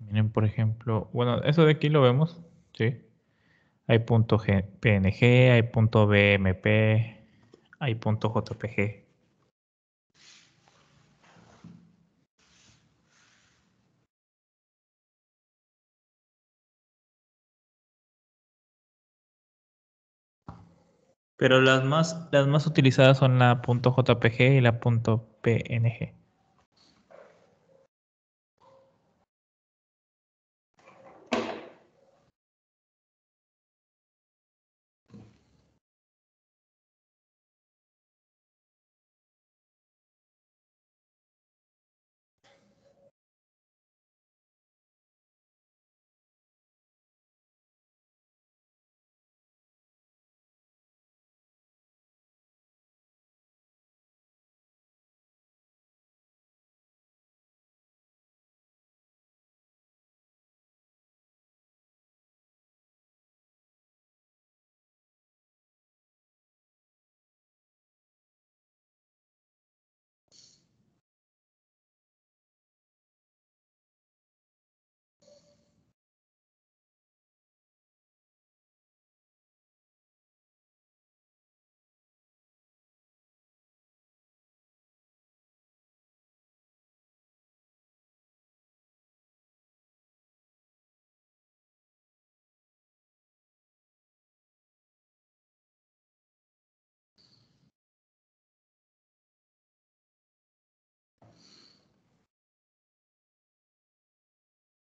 Miren, por ejemplo, bueno, eso de aquí lo vemos, ¿sí? Hay .png, hay .bmp, hay .jpg. Pero las más, las más utilizadas son la .jpg y la .png.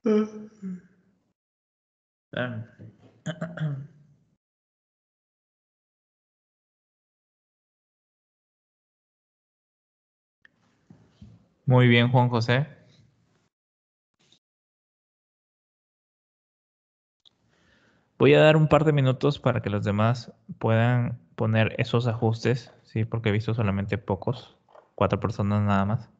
Muy bien, Juan José. Voy a dar un par de minutos para que los demás puedan poner esos ajustes, ¿sí? porque he visto solamente pocos, cuatro personas nada más.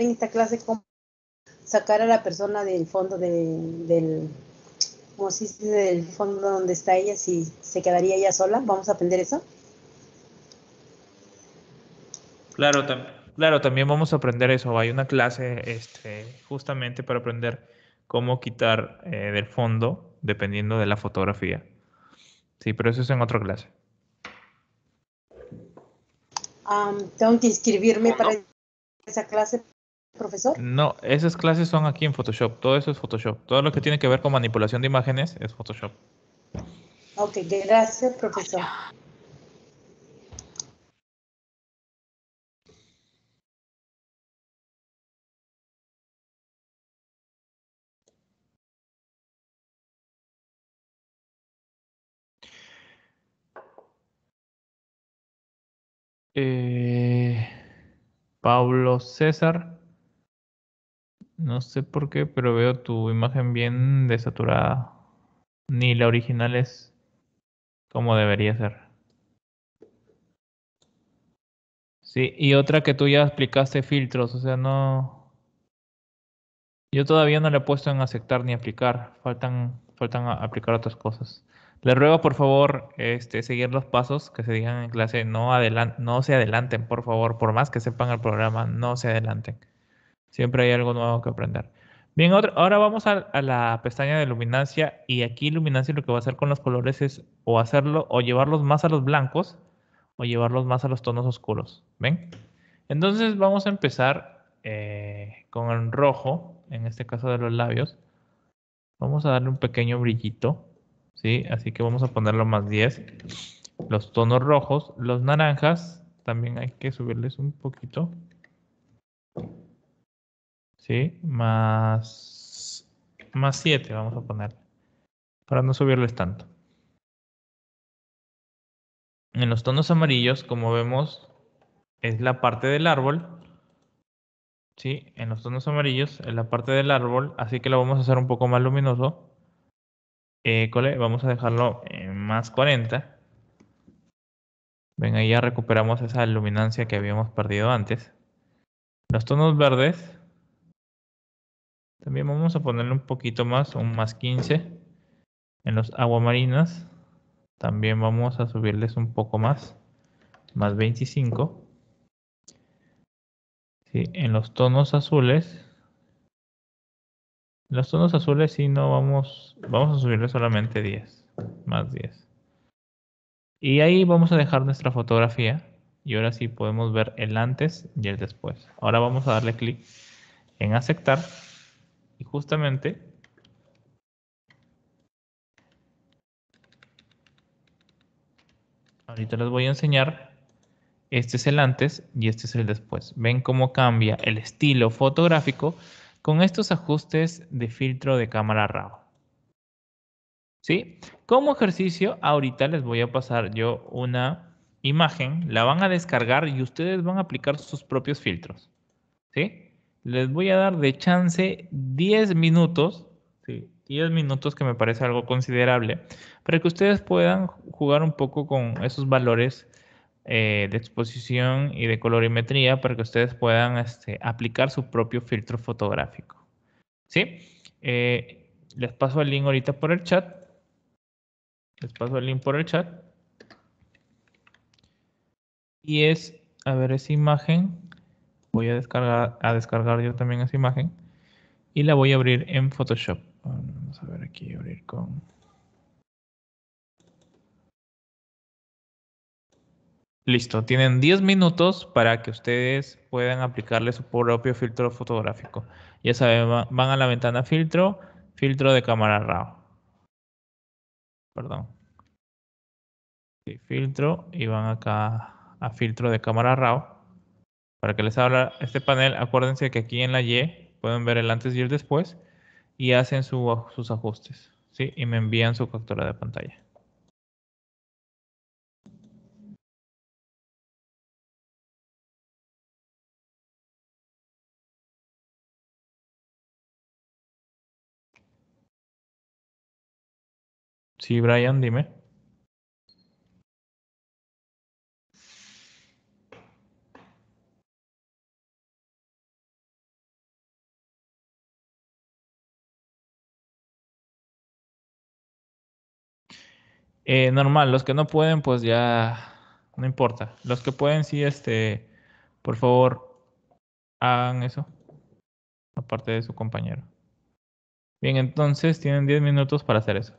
en esta clase cómo sacar a la persona del fondo del, como del fondo donde está ella, si se quedaría ella sola. Vamos a aprender eso. Claro, claro también vamos a aprender eso. Hay una clase este, justamente para aprender cómo quitar eh, del fondo dependiendo de la fotografía. Sí, pero eso es en otra clase. tengo que inscribirme para esa clase no, esas clases son aquí en Photoshop. Todo eso es Photoshop. Todo lo que tiene que ver con manipulación de imágenes es Photoshop. Ok, gracias, profesor. Eh, Pablo César. No sé por qué, pero veo tu imagen bien desaturada. Ni la original es como debería ser. Sí, y otra que tú ya aplicaste filtros, o sea, no... Yo todavía no le he puesto en aceptar ni aplicar, faltan, faltan aplicar otras cosas. Les ruego, por favor, este, seguir los pasos que se digan en clase, no, no se adelanten, por favor, por más que sepan el programa, no se adelanten. Siempre hay algo nuevo que aprender. Bien, ahora vamos a, la pestaña de luminancia y aquí luminancia lo que va a hacer con los colores es o hacerlo o llevarlos más a los blancos o llevarlos más a los tonos oscuros. ¿Ven? Entonces vamos a empezar eh, con el rojo, en este caso de los labios. Vamos a darle un pequeño brillito, ¿sí? Así que vamos a ponerlo más 10. Los tonos rojos, los naranjas, también hay que subirles un poquito. ¿sí? Más, más 7 vamos a poner, para no subirles tanto. En los tonos amarillos, como vemos, es la parte del árbol, ¿sí? En los tonos amarillos, es la parte del árbol, así que lo vamos a hacer un poco más luminoso. vamos a dejarlo en más 40. Ven, ahí ya recuperamos esa luminancia que habíamos perdido antes. Los tonos verdes también vamos a ponerle un poquito más, un más 15 en los aguamarinas. También vamos a subirles un poco más, más 25. Sí, en los tonos azules. los tonos azules sí no vamos, vamos a subirle solamente 10, más 10. Y ahí vamos a dejar nuestra fotografía y ahora sí podemos ver el antes y el después. Ahora vamos a darle clic en aceptar y justamente ahorita les voy a enseñar. Este es el antes y este es el después. Ven cómo cambia el estilo fotográfico con estos ajustes de filtro de cámara RAW. ¿Sí? Como ejercicio, ahorita les voy a pasar yo una imagen, la van a descargar y ustedes van a aplicar sus propios filtros. ¿Sí? les voy a dar de chance 10 minutos, ¿sí? 10 minutos que me parece algo considerable, para que ustedes puedan jugar un poco con esos valores eh, de exposición y de colorimetría para que ustedes puedan este, aplicar su propio filtro fotográfico. ¿Sí? Eh, les paso el link ahorita por el chat. Les paso el link por el chat. Y es, a ver, esa imagen voy a descargar, a descargar yo también esa imagen y la voy a abrir en Photoshop. Vamos a ver aquí, abrir con... Listo, tienen 10 minutos para que ustedes puedan aplicarle su propio filtro fotográfico. Ya saben, van a la ventana filtro, filtro de cámara RAW. Perdón. Sí, filtro y van acá a filtro de cámara RAW para que les habla este panel, acuérdense que aquí en la Y pueden ver el antes y el después y hacen sus ajustes, ¿sí? Y me envían su captura de pantalla. Sí, Brian, dime. Eh, normal, los que no pueden, pues ya no importa. Los que pueden, sí, este, por favor, hagan eso. Aparte de su compañero. Bien, entonces tienen 10 minutos para hacer eso.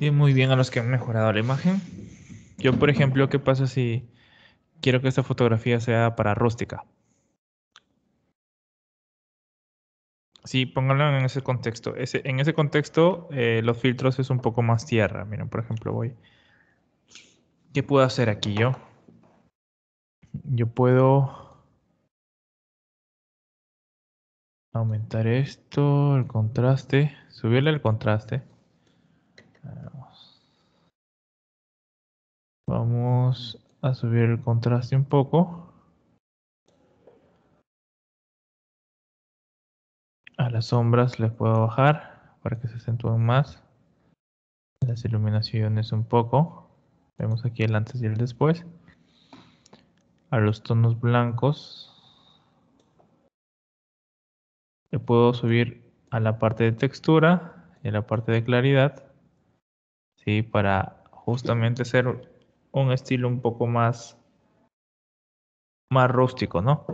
Y muy bien a los que han mejorado la imagen. Yo, por ejemplo, ¿qué pasa si quiero que esta fotografía sea para rústica? Sí, pónganlo en ese contexto. en ese contexto, eh, los filtros es un poco más tierra. Miren, por ejemplo, voy. ¿Qué puedo hacer aquí yo? Yo puedo aumentar esto, el contraste, subirle el contraste. Vamos. a subir el contraste un poco. A las sombras le puedo bajar para que se acentúen más. Las iluminaciones un poco. Vemos aquí el antes y el después. A los tonos blancos. Le puedo subir a la parte de textura y a la parte de claridad. ¿sí? Para justamente ser un estilo un poco más, más rústico, ¿no?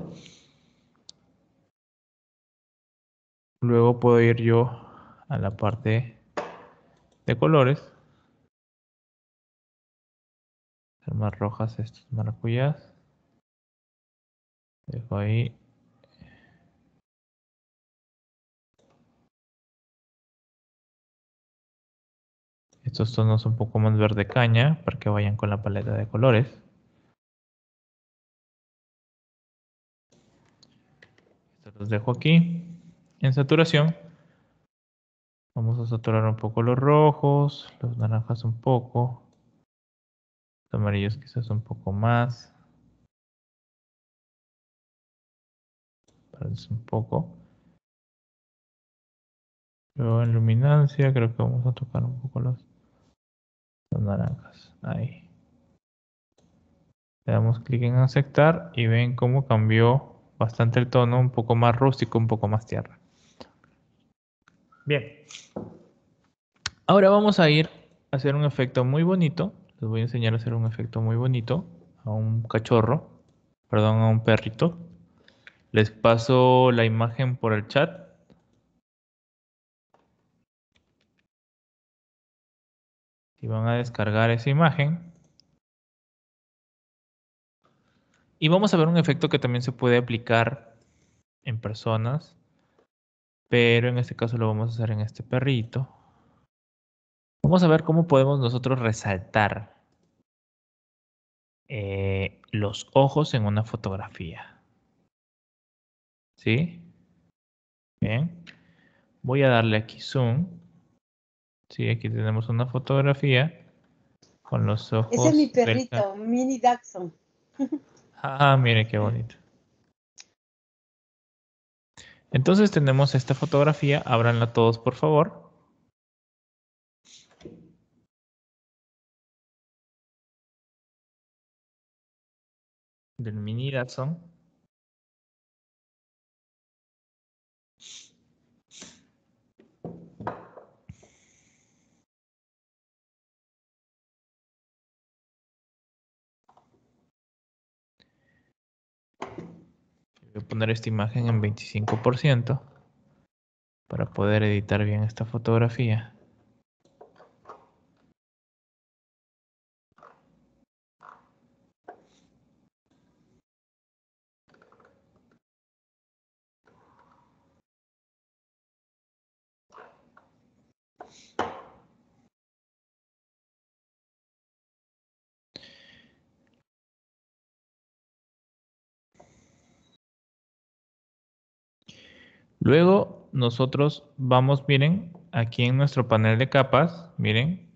Luego puedo ir yo a la parte de colores. Ser más rojas estas maracuyas. Dejo ahí estos tonos un poco más verde caña para que vayan con la paleta de colores. los dejo aquí. En saturación vamos a saturar un poco los rojos, los naranjas un poco, los amarillos quizás un poco más. un poco. Luego en luminancia creo que vamos a tocar un poco los las naranjas. Ahí. Le damos clic en aceptar y ven cómo cambió bastante el tono, un poco más rústico, un poco más tierra. Bien. Ahora vamos a ir a hacer un efecto muy bonito. Les voy a enseñar a hacer un efecto muy bonito a un cachorro, perdón, a un perrito. Les paso la imagen por el chat Si van a descargar esa imagen. Y vamos a ver un efecto que también se puede aplicar en personas. Pero en este caso lo vamos a hacer en este perrito. Vamos a ver cómo podemos nosotros resaltar eh, los ojos en una fotografía. ¿Sí? Bien. Voy a darle aquí zoom. Sí, aquí tenemos una fotografía con los ojos. Ese es mi perrito, Mini Dachshund. ah, mire qué bonito. Entonces tenemos esta fotografía, ábranla todos por favor. Del mini Datsun. Voy eh, a poner esta imagen en 25% para poder editar bien esta fotografía. Luego nosotros vamos, miren, aquí en nuestro panel de capas, miren,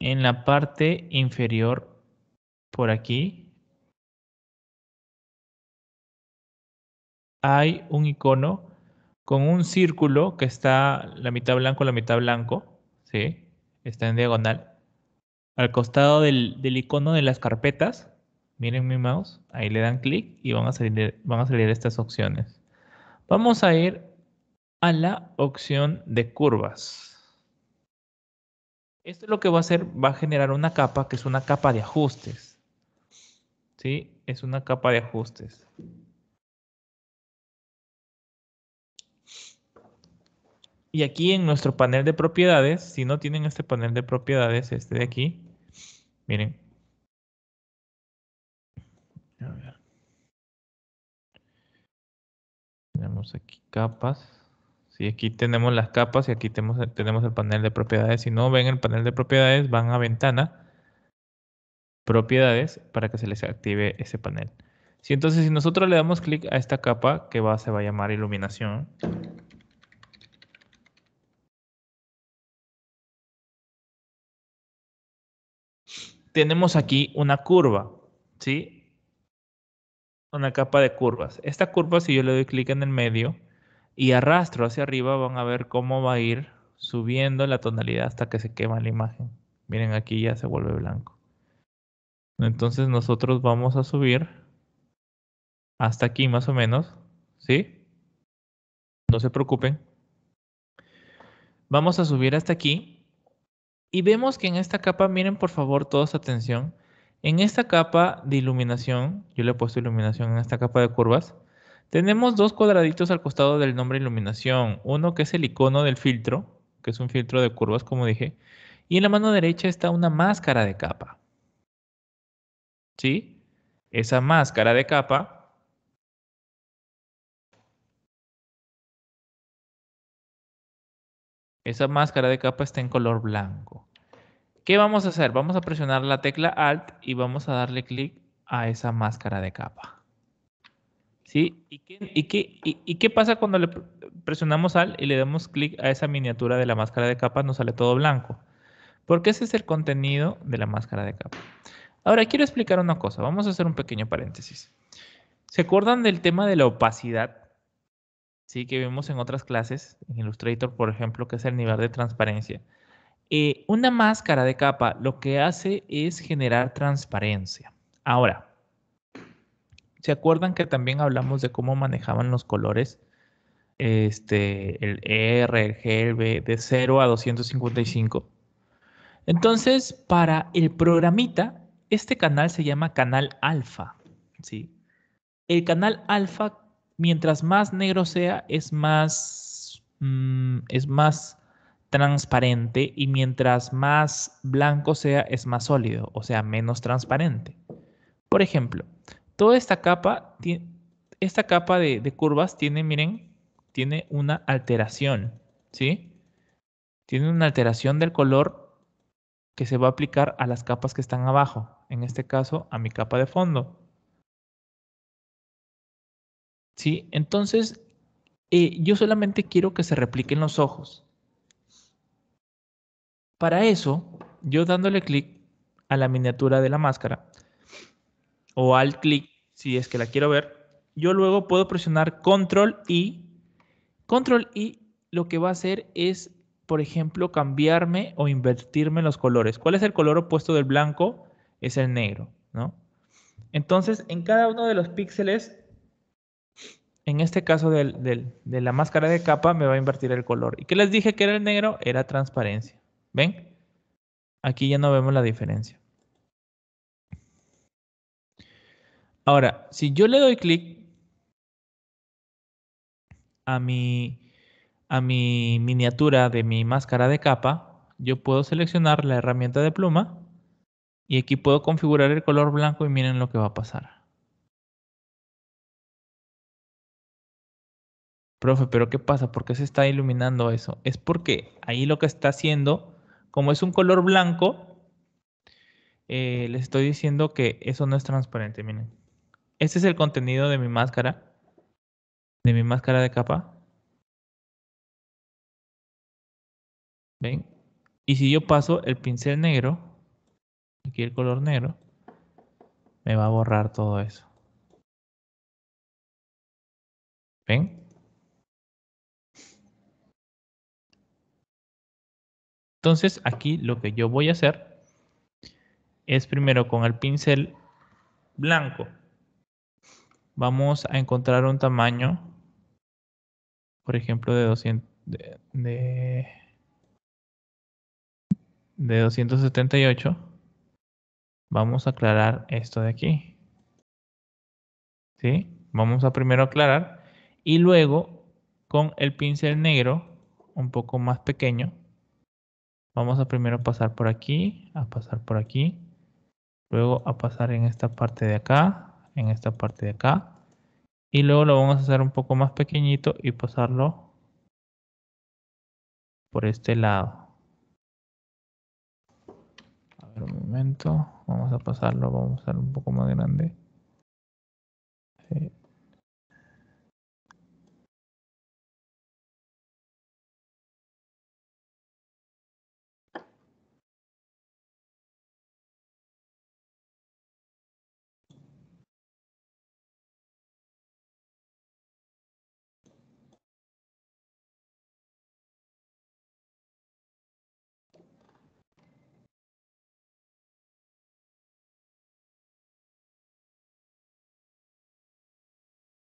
en la parte inferior por aquí hay un icono con un círculo que está la mitad blanco, la mitad blanco, ¿sí? Está en diagonal. Al costado del, icono de las carpetas, miren mi mouse, ahí le dan clic y van a van a salir estas opciones. Vamos a ir a la opción de curvas. Esto es lo que va a hacer, va a generar una capa que es una capa de ajustes. ¿Sí? Es una capa de ajustes. Y aquí en nuestro panel de propiedades, si no tienen este panel de propiedades, este de aquí, miren. A ver. Tenemos aquí capas. Sí, aquí tenemos las capas y aquí tenemos, tenemos el panel de propiedades. Si no ven el panel de propiedades, van a ventana, propiedades, para que se les active ese panel. si entonces, si nosotros le damos clic a esta capa, que va, se va a llamar iluminación, tenemos aquí una curva, ¿sí? una capa de curvas. Esta curva, si yo le doy clic en el medio y arrastro hacia arriba, van a ver cómo va a ir subiendo la tonalidad hasta que se quema la imagen. Miren, aquí ya se vuelve blanco. Entonces nosotros vamos a subir hasta aquí más o menos, ¿sí? No se preocupen. Vamos a subir hasta aquí y vemos que en esta capa, miren por favor todos atención, en esta capa de iluminación, yo le he puesto iluminación en esta capa de curvas, tenemos dos cuadraditos al costado del nombre iluminación. Uno que es el icono del filtro, que es un filtro de curvas, como dije. Y en la mano derecha está una máscara de capa. ¿Sí? Esa máscara de capa Esa máscara de capa está en color blanco. ¿Qué vamos a hacer? Vamos a presionar la tecla Alt y vamos a darle clic a esa máscara de capa. ¿Y qué, pasa cuando le presionamos Alt y le damos clic a esa miniatura de la máscara de capa? Nos sale todo blanco. Porque ese es el contenido de la máscara de capa. Ahora, quiero explicar una cosa. Vamos a hacer un pequeño paréntesis. ¿Se acuerdan del tema de la opacidad? Sí, que vimos en otras clases, en Illustrator, por ejemplo, que es el nivel de transparencia. Eh, una máscara de capa lo que hace es generar transparencia. Ahora, ¿se acuerdan que también hablamos de cómo manejaban los colores? Este, el R, el G, el B, de 0 a 255. Entonces, para el programita, este canal se llama canal alfa, ¿sí? El canal alfa, mientras más negro sea, es más, mm, es más transparente y mientras más blanco sea es más sólido, o sea, menos transparente. Por ejemplo, toda esta capa, tiene esta capa de, curvas tiene, miren, tiene una alteración, ¿sí? Tiene una alteración del color que se va a aplicar a las capas que están abajo, en este caso a mi capa de fondo. ¿Sí? Entonces, eh, yo solamente quiero que se repliquen los ojos. Para eso, yo dándole clic a la miniatura de la máscara o al clic si es que la quiero ver, yo luego puedo presionar control y, Control I lo que va a hacer es, por ejemplo, cambiarme o invertirme los colores. ¿Cuál es el color opuesto del blanco? Es el negro, ¿no? Entonces, en cada uno de los píxeles, en este caso de la máscara de capa, me va a invertir el color. ¿Y qué les dije que era el negro? Era transparencia. ¿Ven? Aquí ya no vemos la diferencia. Ahora, si yo le doy clic a mi, miniatura de mi máscara de capa, yo puedo seleccionar la herramienta de pluma y aquí puedo configurar el color blanco y miren lo que va a pasar. Profe, pero ¿qué pasa? ¿Por qué se está iluminando eso? Es porque ahí lo que está haciendo como es un color blanco, eh, les estoy diciendo que eso no es transparente, miren. Este es el contenido de mi máscara, de mi máscara de capa. ¿Ven? Y si yo paso el pincel negro, aquí el color negro, me va a borrar todo eso. ¿Ven? Entonces aquí lo que yo voy a hacer es primero con el pincel blanco. Vamos a encontrar un tamaño, por ejemplo, de 200, de, 278. Vamos a aclarar esto de aquí. ¿Sí? Vamos a primero aclarar y luego con el pincel negro, un poco más pequeño, Vamos a primero pasar por aquí, a pasar por aquí, luego a pasar en esta parte de acá, en esta parte de acá, y luego lo vamos a hacer un poco más pequeñito y pasarlo por este lado. A ver, un momento, vamos a pasarlo, vamos a hacer un poco más grande.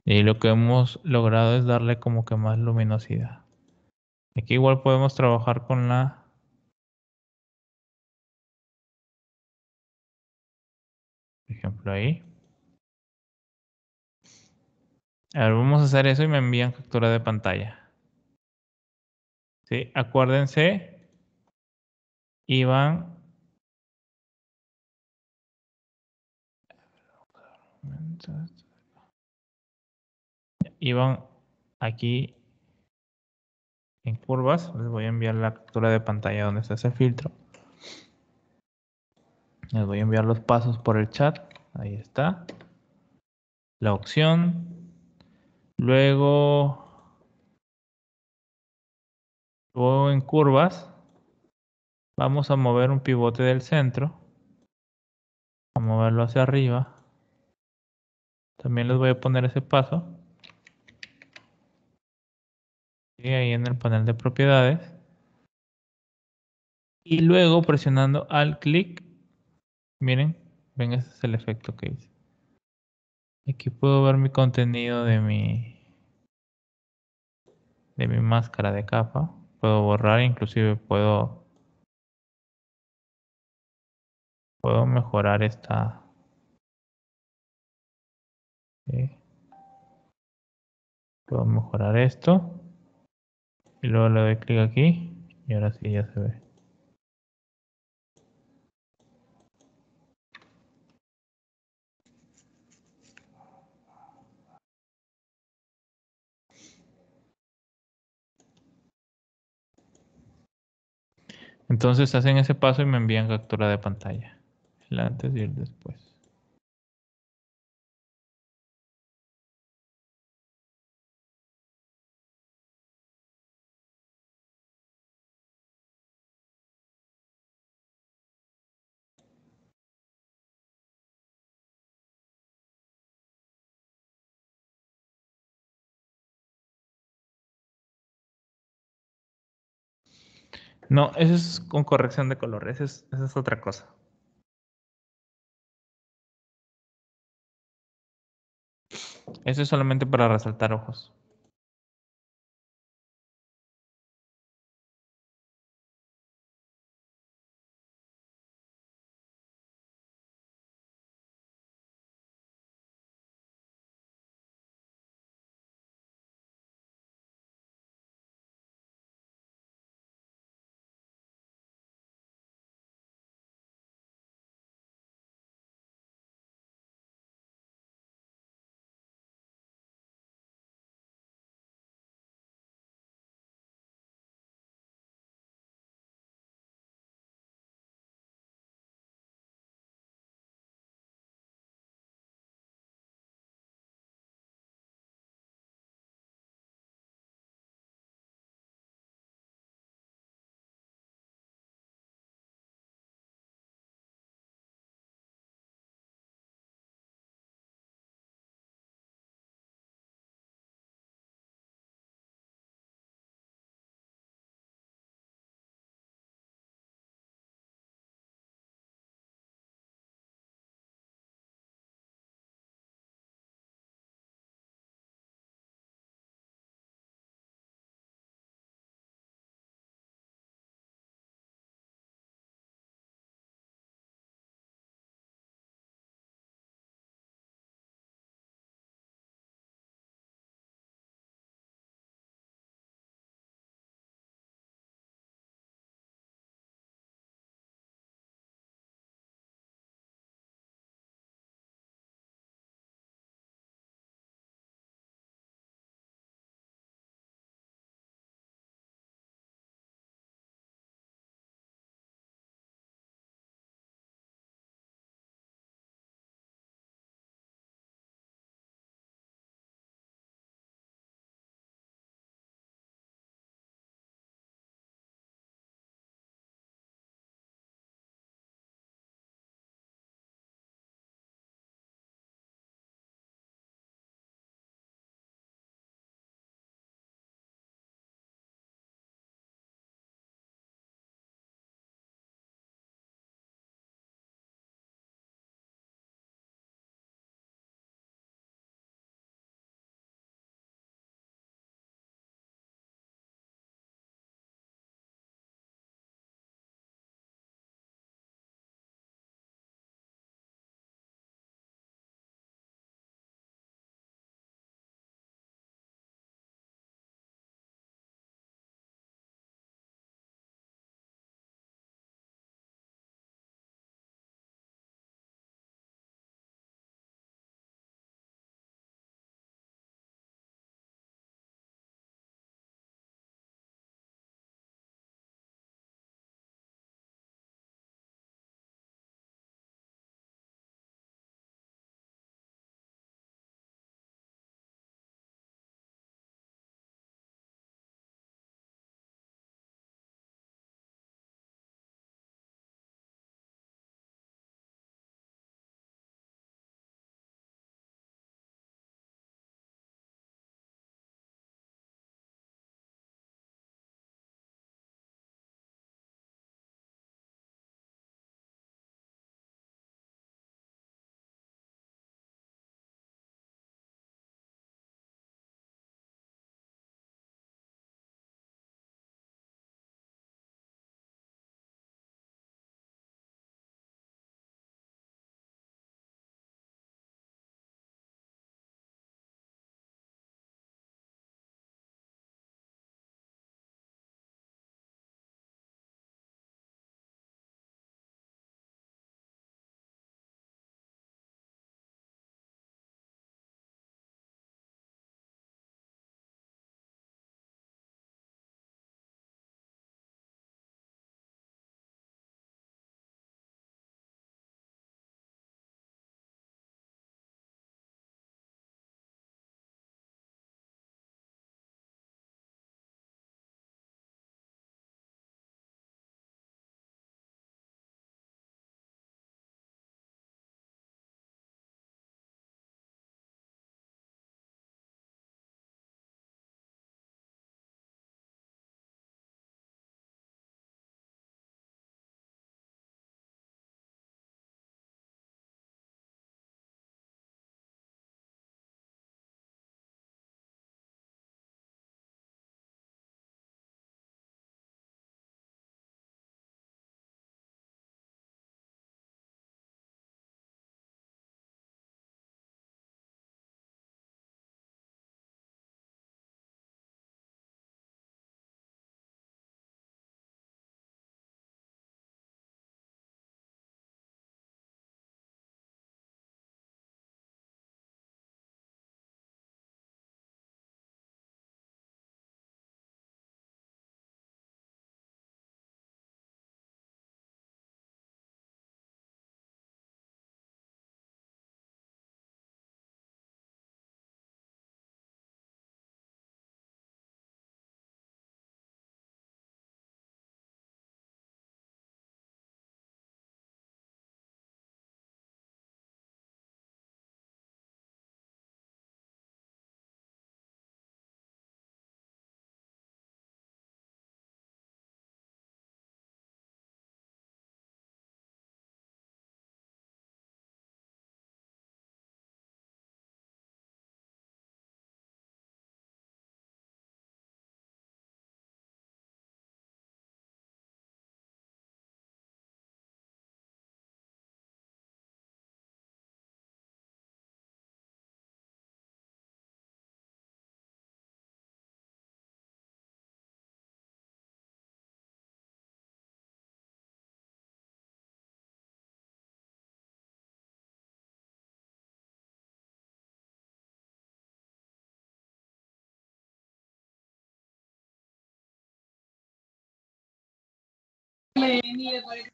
Y lo que hemos logrado es darle como que más luminosidad. Aquí igual podemos trabajar con la... Por ejemplo ahí. A ver, vamos a hacer eso y me envían captura de pantalla. Sí, acuérdense. un iban aquí en curvas. Les voy a enviar la captura de pantalla donde está ese filtro. Les voy a enviar los pasos por el chat. Ahí está. La opción. Luego. Luego en curvas. Vamos a mover un pivote del centro. A moverlo hacia arriba. También les voy a poner ese paso ahí en el panel de propiedades. Y luego presionando al clic, miren, ven, ese es el efecto que hice. Aquí puedo ver mi contenido de mi, de mi máscara de capa. Puedo borrar, inclusive puedo, puedo mejorar esta. Eh, puedo mejorar esto. Y luego le doy clic aquí y ahora sí ya se ve. Entonces hacen ese paso y me envían captura de pantalla. El antes y el después. No, eso es con corrección de color, eso es, es otra cosa. Eso es solamente para resaltar ojos.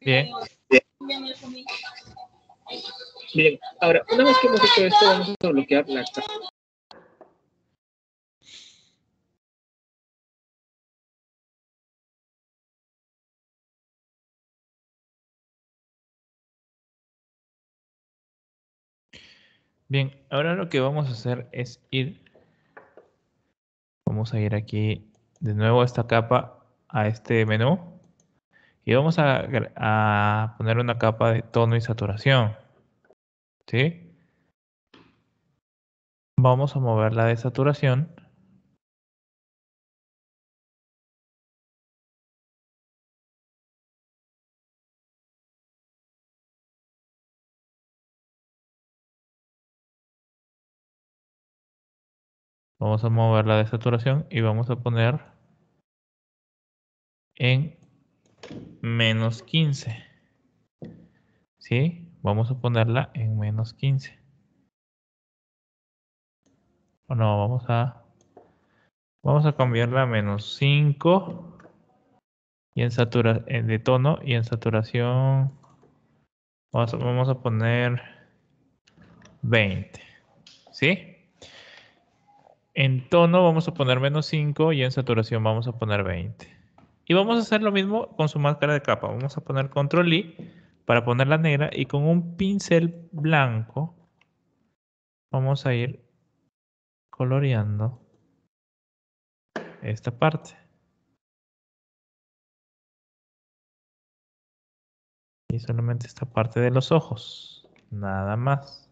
Bien. ahora, una vez que hemos hecho esto, vamos a bloquear la Bien, ahora lo que vamos a hacer es ir, vamos a ir aquí de nuevo a esta capa, a este menú, y vamos a, poner una capa de tono y saturación. ¿Sí? Vamos a mover la de saturación. Vamos a mover la desaturación y vamos a poner en menos 15. ¿Sí? Vamos a ponerla en menos 15. O no, vamos a... Vamos a cambiarla a menos 5. Y en saturación... De tono y en saturación... Vamos a, vamos a poner 20. ¿Sí? En tono vamos a poner menos 5 y en saturación vamos a poner 20. Y vamos a hacer lo mismo con su máscara de capa. Vamos a poner control I para ponerla negra y con un pincel blanco vamos a ir coloreando esta parte. Y solamente esta parte de los ojos, nada más.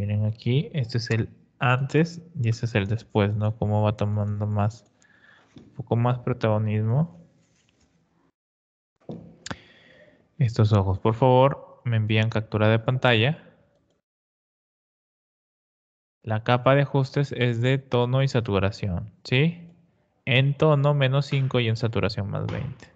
Miren aquí, este es el antes y este es el después, ¿no? Como va tomando más, un poco más protagonismo. Estos ojos, por favor, me envían captura de pantalla. La capa de ajustes es de tono y saturación, ¿sí? En tono menos 5 y en saturación más 20.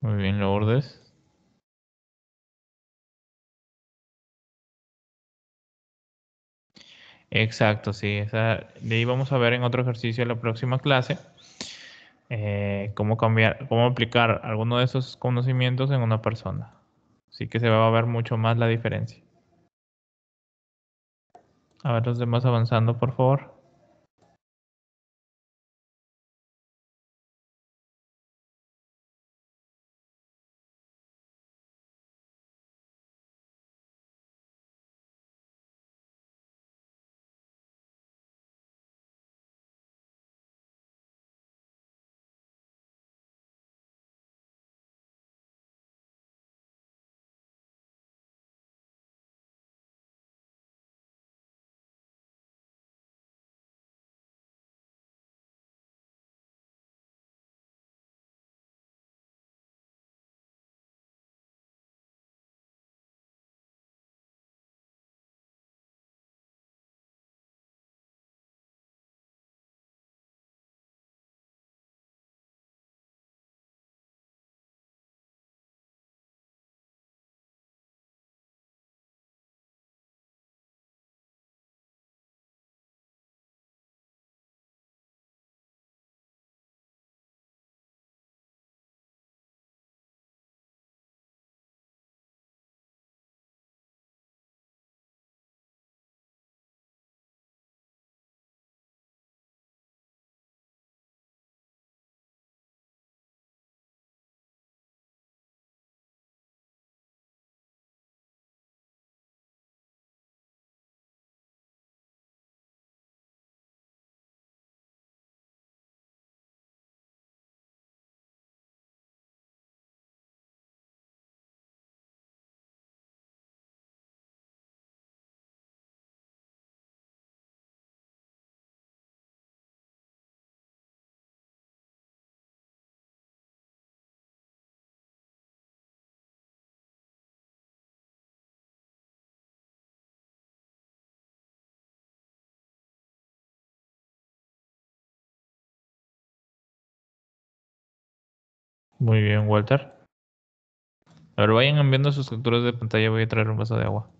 Muy bien, Lourdes. Exacto, sí. de ahí vamos a ver en otro ejercicio en la próxima clase eh, cómo cambiar, cómo aplicar alguno de esos conocimientos en una persona. Así que se va a ver mucho más la diferencia. A ver los demás avanzando, por favor. Muy bien, Walter. A ver, vayan enviando sus capturas de pantalla. Voy a traer un vaso de agua.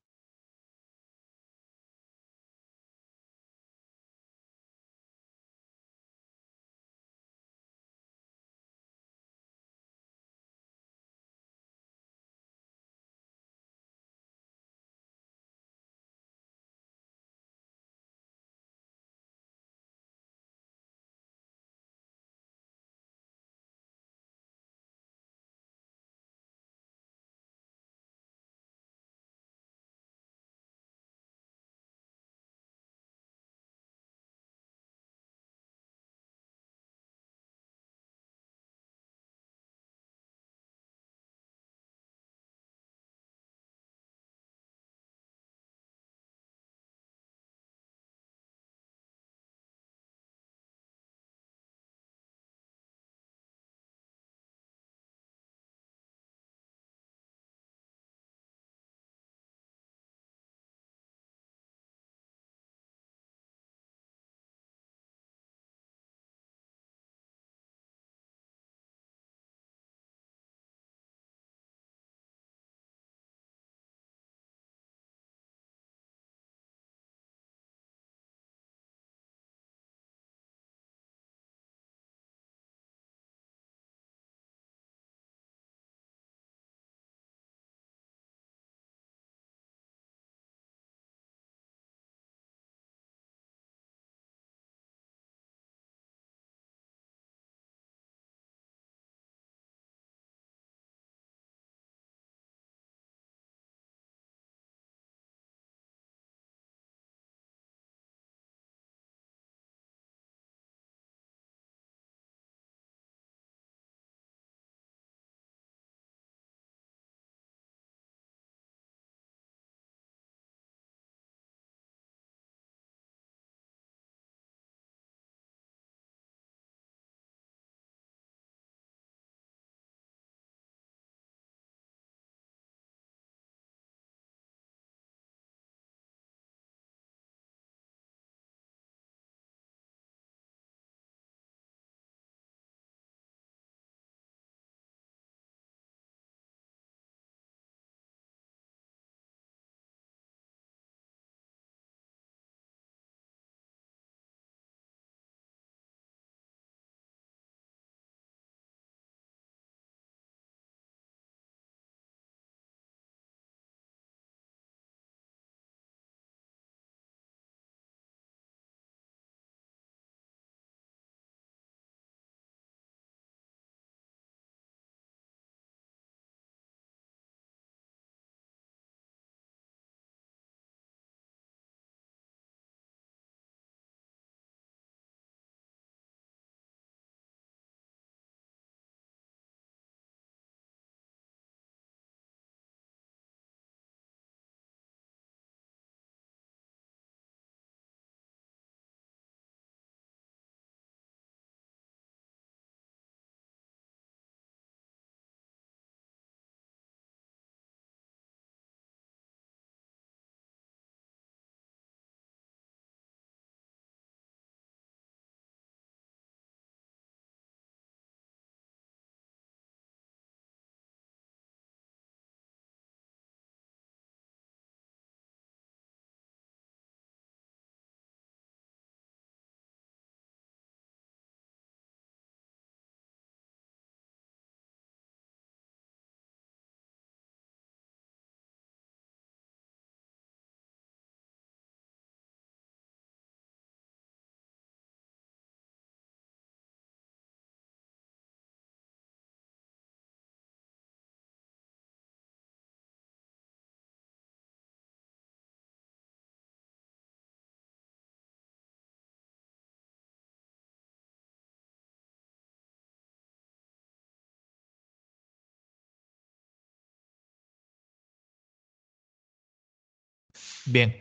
Bien.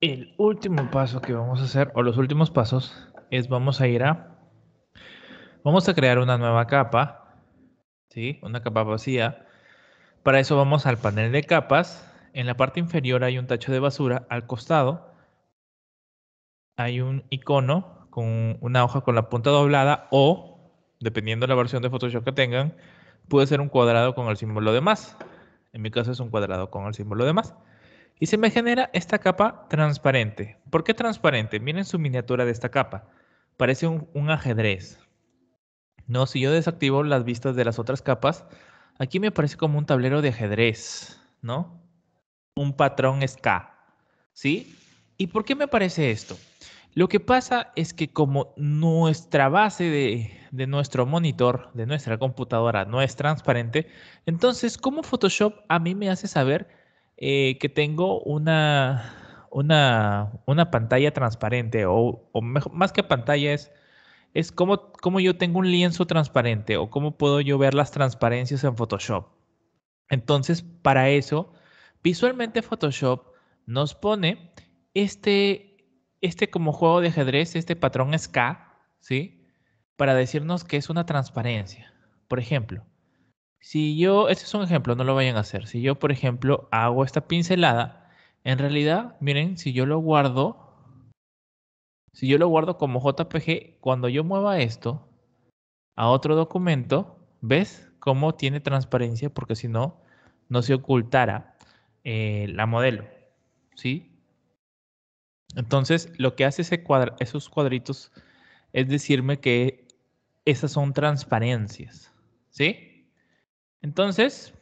El último paso que vamos a hacer, o los últimos pasos, es vamos a ir a... Vamos a crear una nueva capa, ¿sí? Una capa vacía. Para eso vamos al panel de capas. En la parte inferior hay un tacho de basura. Al costado hay un icono con una hoja con la punta doblada o, dependiendo de la versión de Photoshop que tengan, puede ser un cuadrado con el símbolo de más en mi caso es un cuadrado con el símbolo de más, y se me genera esta capa transparente. ¿Por qué transparente? Miren su miniatura de esta capa, parece un, ajedrez. No, si yo desactivo las vistas de las otras capas, aquí me parece como un tablero de ajedrez, ¿no? Un patrón SK, ¿sí? ¿Y por qué me parece esto? Lo que pasa es que como nuestra base de, nuestro monitor, de nuestra computadora, no es transparente, entonces como Photoshop a mí me hace saber eh, que tengo una, una, una pantalla transparente o, más que pantalla es, como, como yo tengo un lienzo transparente o cómo puedo yo ver las transparencias en Photoshop. Entonces para eso, visualmente Photoshop nos pone este, este como juego de ajedrez, este patrón es K, ¿sí? Para decirnos que es una transparencia. Por ejemplo, si yo, este es un ejemplo, no lo vayan a hacer. Si yo, por ejemplo, hago esta pincelada, en realidad, miren, si yo lo guardo, si yo lo guardo como JPG, cuando yo mueva esto a otro documento, ¿ves cómo tiene transparencia? Porque si no, no se ocultara eh, la modelo, ¿sí? Entonces, lo que hace ese esos cuadritos es decirme que esas son transparencias. ¿Sí? Entonces,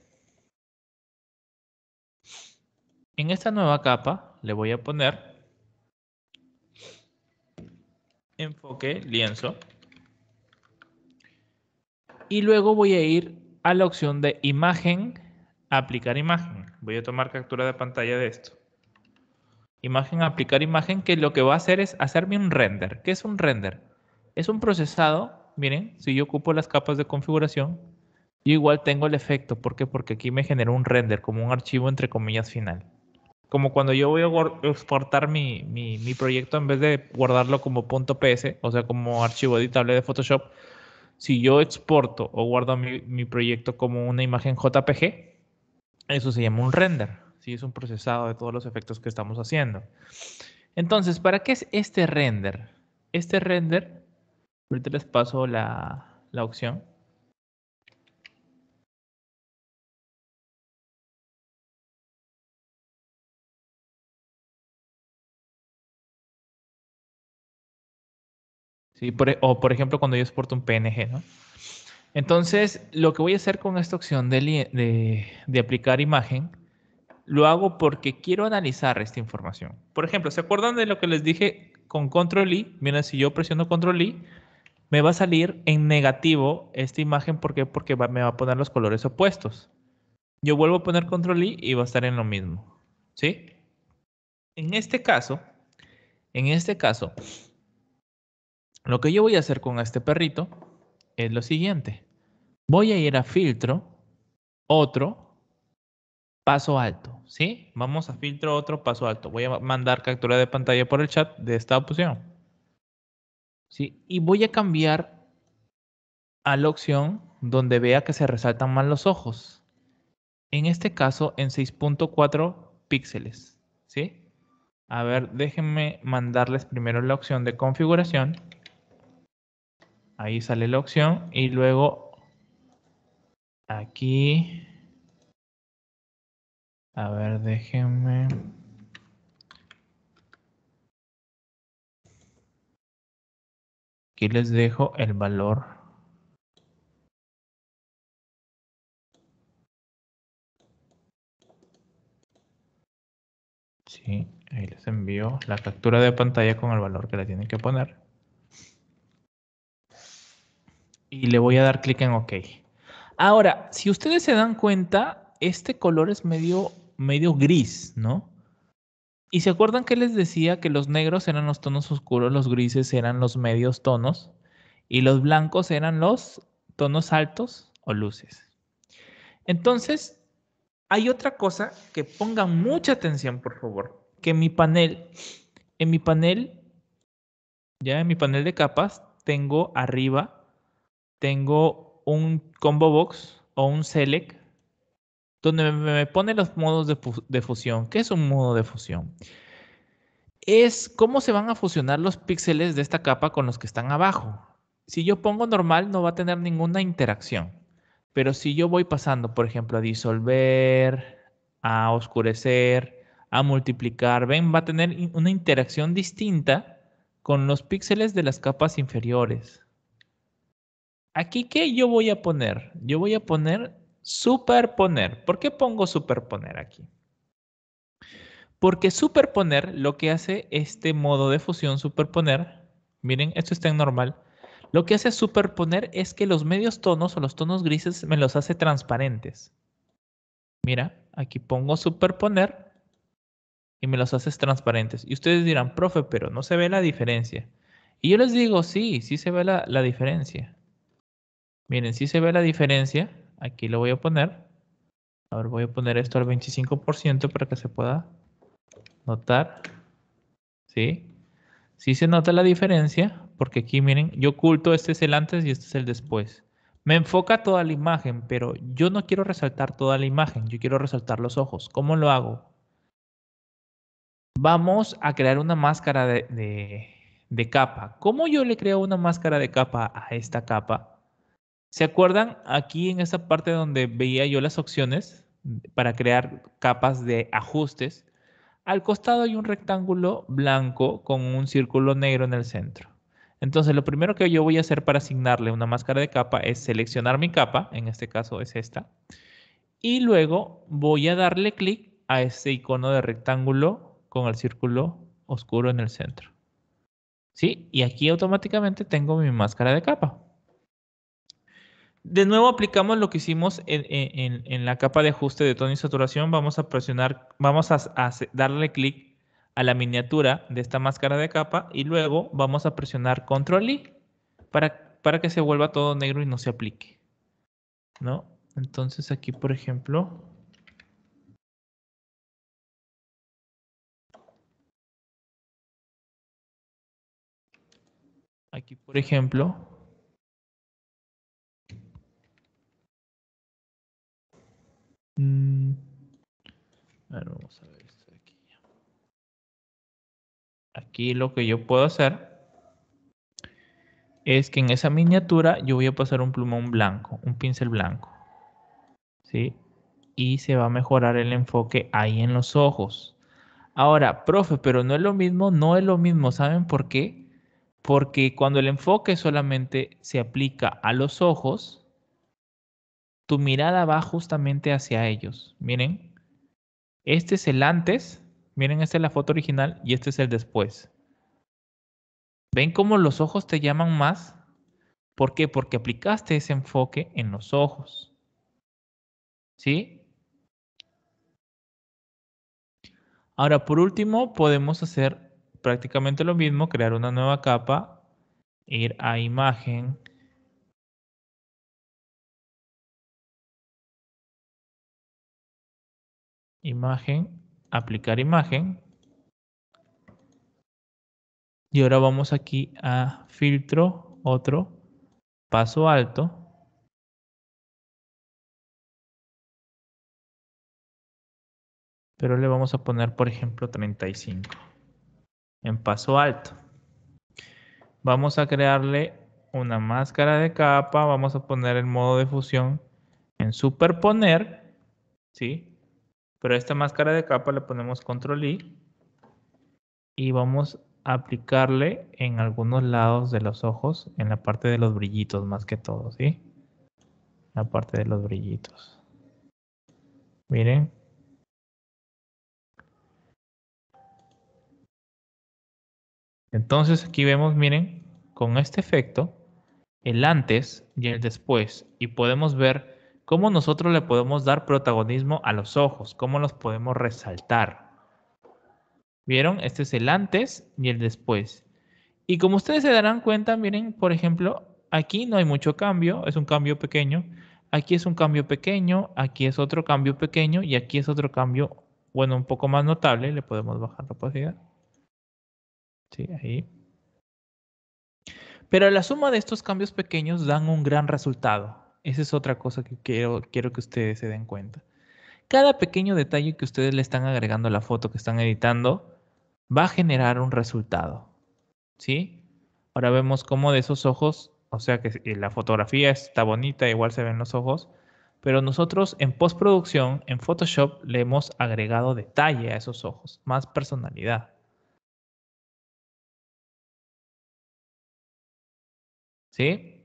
en esta nueva capa le voy a poner enfoque lienzo. Y luego voy a ir a la opción de imagen, aplicar imagen. Voy a tomar captura de pantalla de esto imagen, aplicar imagen, que lo que va a hacer es hacerme un render. ¿Qué es un render? Es un procesado, miren, si yo ocupo las capas de configuración, yo igual tengo el efecto. ¿Por qué? Porque aquí me generó un render, como un archivo entre comillas final. Como cuando yo voy a exportar mi, mi, proyecto en vez de guardarlo como .ps, o sea, como archivo editable de Photoshop, si yo exporto o guardo mi, mi proyecto como una imagen JPG, eso se llama un render. Es un procesado de todos los efectos que estamos haciendo. Entonces, ¿para qué es este render? Este render, ahorita les paso la, opción. E, o por ejemplo cuando yo exporto un PNG, ¿no? Entonces, lo que voy a hacer con esta opción de aplicar imagen lo hago porque quiero analizar esta información. Por ejemplo, ¿se acuerdan de lo que les dije con control I? Miren, si yo presiono control I, me va a salir en negativo esta imagen. ¿Por qué? Porque me va a poner los colores opuestos. Yo vuelvo a poner control I y va a estar en lo mismo. ¿Sí? En este caso, en este caso, lo que yo voy a hacer con este perrito es lo siguiente. Voy a ir a filtro, otro, paso alto. Vamos a filtro otro paso alto. Voy a mandar captura de pantalla por el chat de esta opción. ¿Sí? Y voy a cambiar a la opción donde vea que se resaltan más los ojos. En este caso, en 6.4 píxeles, ¿sí? A ver, déjenme mandarles primero la opción de configuración. Ahí sale la opción y luego aquí a ver, déjenme. Aquí les dejo el valor. Sí, ahí les envío la captura de pantalla con el valor que la tienen que poner. Y le voy a dar clic en OK. Ahora, si ustedes se dan cuenta, este color es medio medio gris, ¿no? Y se acuerdan que les decía que los negros eran los tonos oscuros, los grises eran los medios tonos y los blancos eran los tonos altos o luces. Entonces, hay otra cosa que pongan mucha atención, por favor, que en mi panel, en mi panel, ya en mi panel de capas, tengo arriba, tengo un combo box o un select donde me, pone los modos de, fusión. ¿Qué es un modo de fusión? Es cómo se van a fusionar los píxeles de esta capa con los que están abajo. Si yo pongo normal no va a tener ninguna interacción, pero si yo voy pasando, por ejemplo, a disolver, a oscurecer, a multiplicar, ven, va a tener una interacción distinta con los píxeles de las capas inferiores. ¿Aquí qué yo voy a poner? Yo voy a poner Superponer. ¿Por qué pongo superponer aquí? Porque superponer lo que hace este modo de fusión superponer, miren, esto está en normal, lo que hace superponer es que los medios tonos o los tonos grises me los hace transparentes. Mira, aquí pongo superponer y me los hace transparentes. Y ustedes dirán, profe, pero no se ve la diferencia. Y yo les digo, sí, sí se ve la, la diferencia. Miren, sí se ve la diferencia Aquí lo voy a poner. A ver, voy a poner esto al 25% para que se pueda notar. ¿Sí? Sí se nota la diferencia, porque aquí miren, yo oculto, este es el antes y este es el después. Me enfoca toda la imagen, pero yo no quiero resaltar toda la imagen, yo quiero resaltar los ojos. ¿Cómo lo hago? Vamos a crear una máscara de, de capa. ¿Cómo yo le creo una máscara de capa a esta capa? ¿Se acuerdan aquí en esa parte donde veía yo las opciones para crear capas de ajustes? Al costado hay un rectángulo blanco con un círculo negro en el centro. Entonces lo primero que yo voy a hacer para asignarle una máscara de capa es seleccionar mi capa, en este caso es esta, y luego voy a darle clic a este icono de rectángulo con el círculo oscuro en el centro. ¿Sí? Y aquí automáticamente tengo mi máscara de capa de nuevo aplicamos lo que hicimos en, la capa de ajuste de tono y saturación. Vamos a presionar, vamos a, darle clic a la miniatura de esta máscara de capa y luego vamos a presionar control I e para, para que se vuelva todo negro y no se aplique. ¿No? Entonces aquí, por ejemplo, aquí, por ejemplo, Mm. aquí. Aquí lo que yo puedo hacer es que en esa miniatura yo voy a pasar un plumón blanco, un pincel blanco. ¿Sí? Y se va a mejorar el enfoque ahí en los ojos. Ahora, profe, pero no es lo mismo, no es lo mismo. ¿Saben por qué? Porque cuando el enfoque solamente se aplica a los ojos, tu mirada va justamente hacia ellos. Miren, este es el antes, miren, esta es la foto original y este es el después. ¿Ven cómo los ojos te llaman más? ¿Por qué? Porque aplicaste ese enfoque en los ojos. ¿Sí? Ahora, por último, podemos hacer prácticamente lo mismo, crear una nueva capa, ir a imagen, imagen, aplicar imagen. Y ahora vamos aquí a filtro, otro, paso alto. Pero le vamos a poner, por ejemplo, 35 en paso alto. Vamos a crearle una máscara de capa, vamos a poner el modo de fusión en superponer, ¿sí? Pero esta máscara de capa le ponemos control I y vamos a aplicarle en algunos lados de los ojos, en la parte de los brillitos más que todo, ¿sí? La parte de los brillitos. Miren. Entonces aquí vemos, miren, con este efecto, el antes y el después. Y podemos ver cómo nosotros le podemos dar protagonismo a los ojos, cómo los podemos resaltar. ¿Vieron? Este es el antes y el después. Y como ustedes se darán cuenta, miren, por ejemplo, aquí no hay mucho cambio, es un cambio pequeño. Aquí es un cambio pequeño, aquí es otro cambio pequeño y aquí es otro cambio, bueno, un poco más notable. Le podemos bajar la posibilidad. Sí, ahí. Pero la suma de estos cambios pequeños dan un gran resultado. Esa es otra cosa que quiero, quiero que ustedes se den cuenta. Cada pequeño detalle que ustedes le están agregando a la foto que están editando va a generar un resultado. ¿Sí? Ahora vemos cómo de esos ojos, o sea que eh, la fotografía está bonita, igual se ven los ojos, pero nosotros en postproducción, en Photoshop, le hemos agregado detalle a esos ojos, más personalidad. ¿Sí?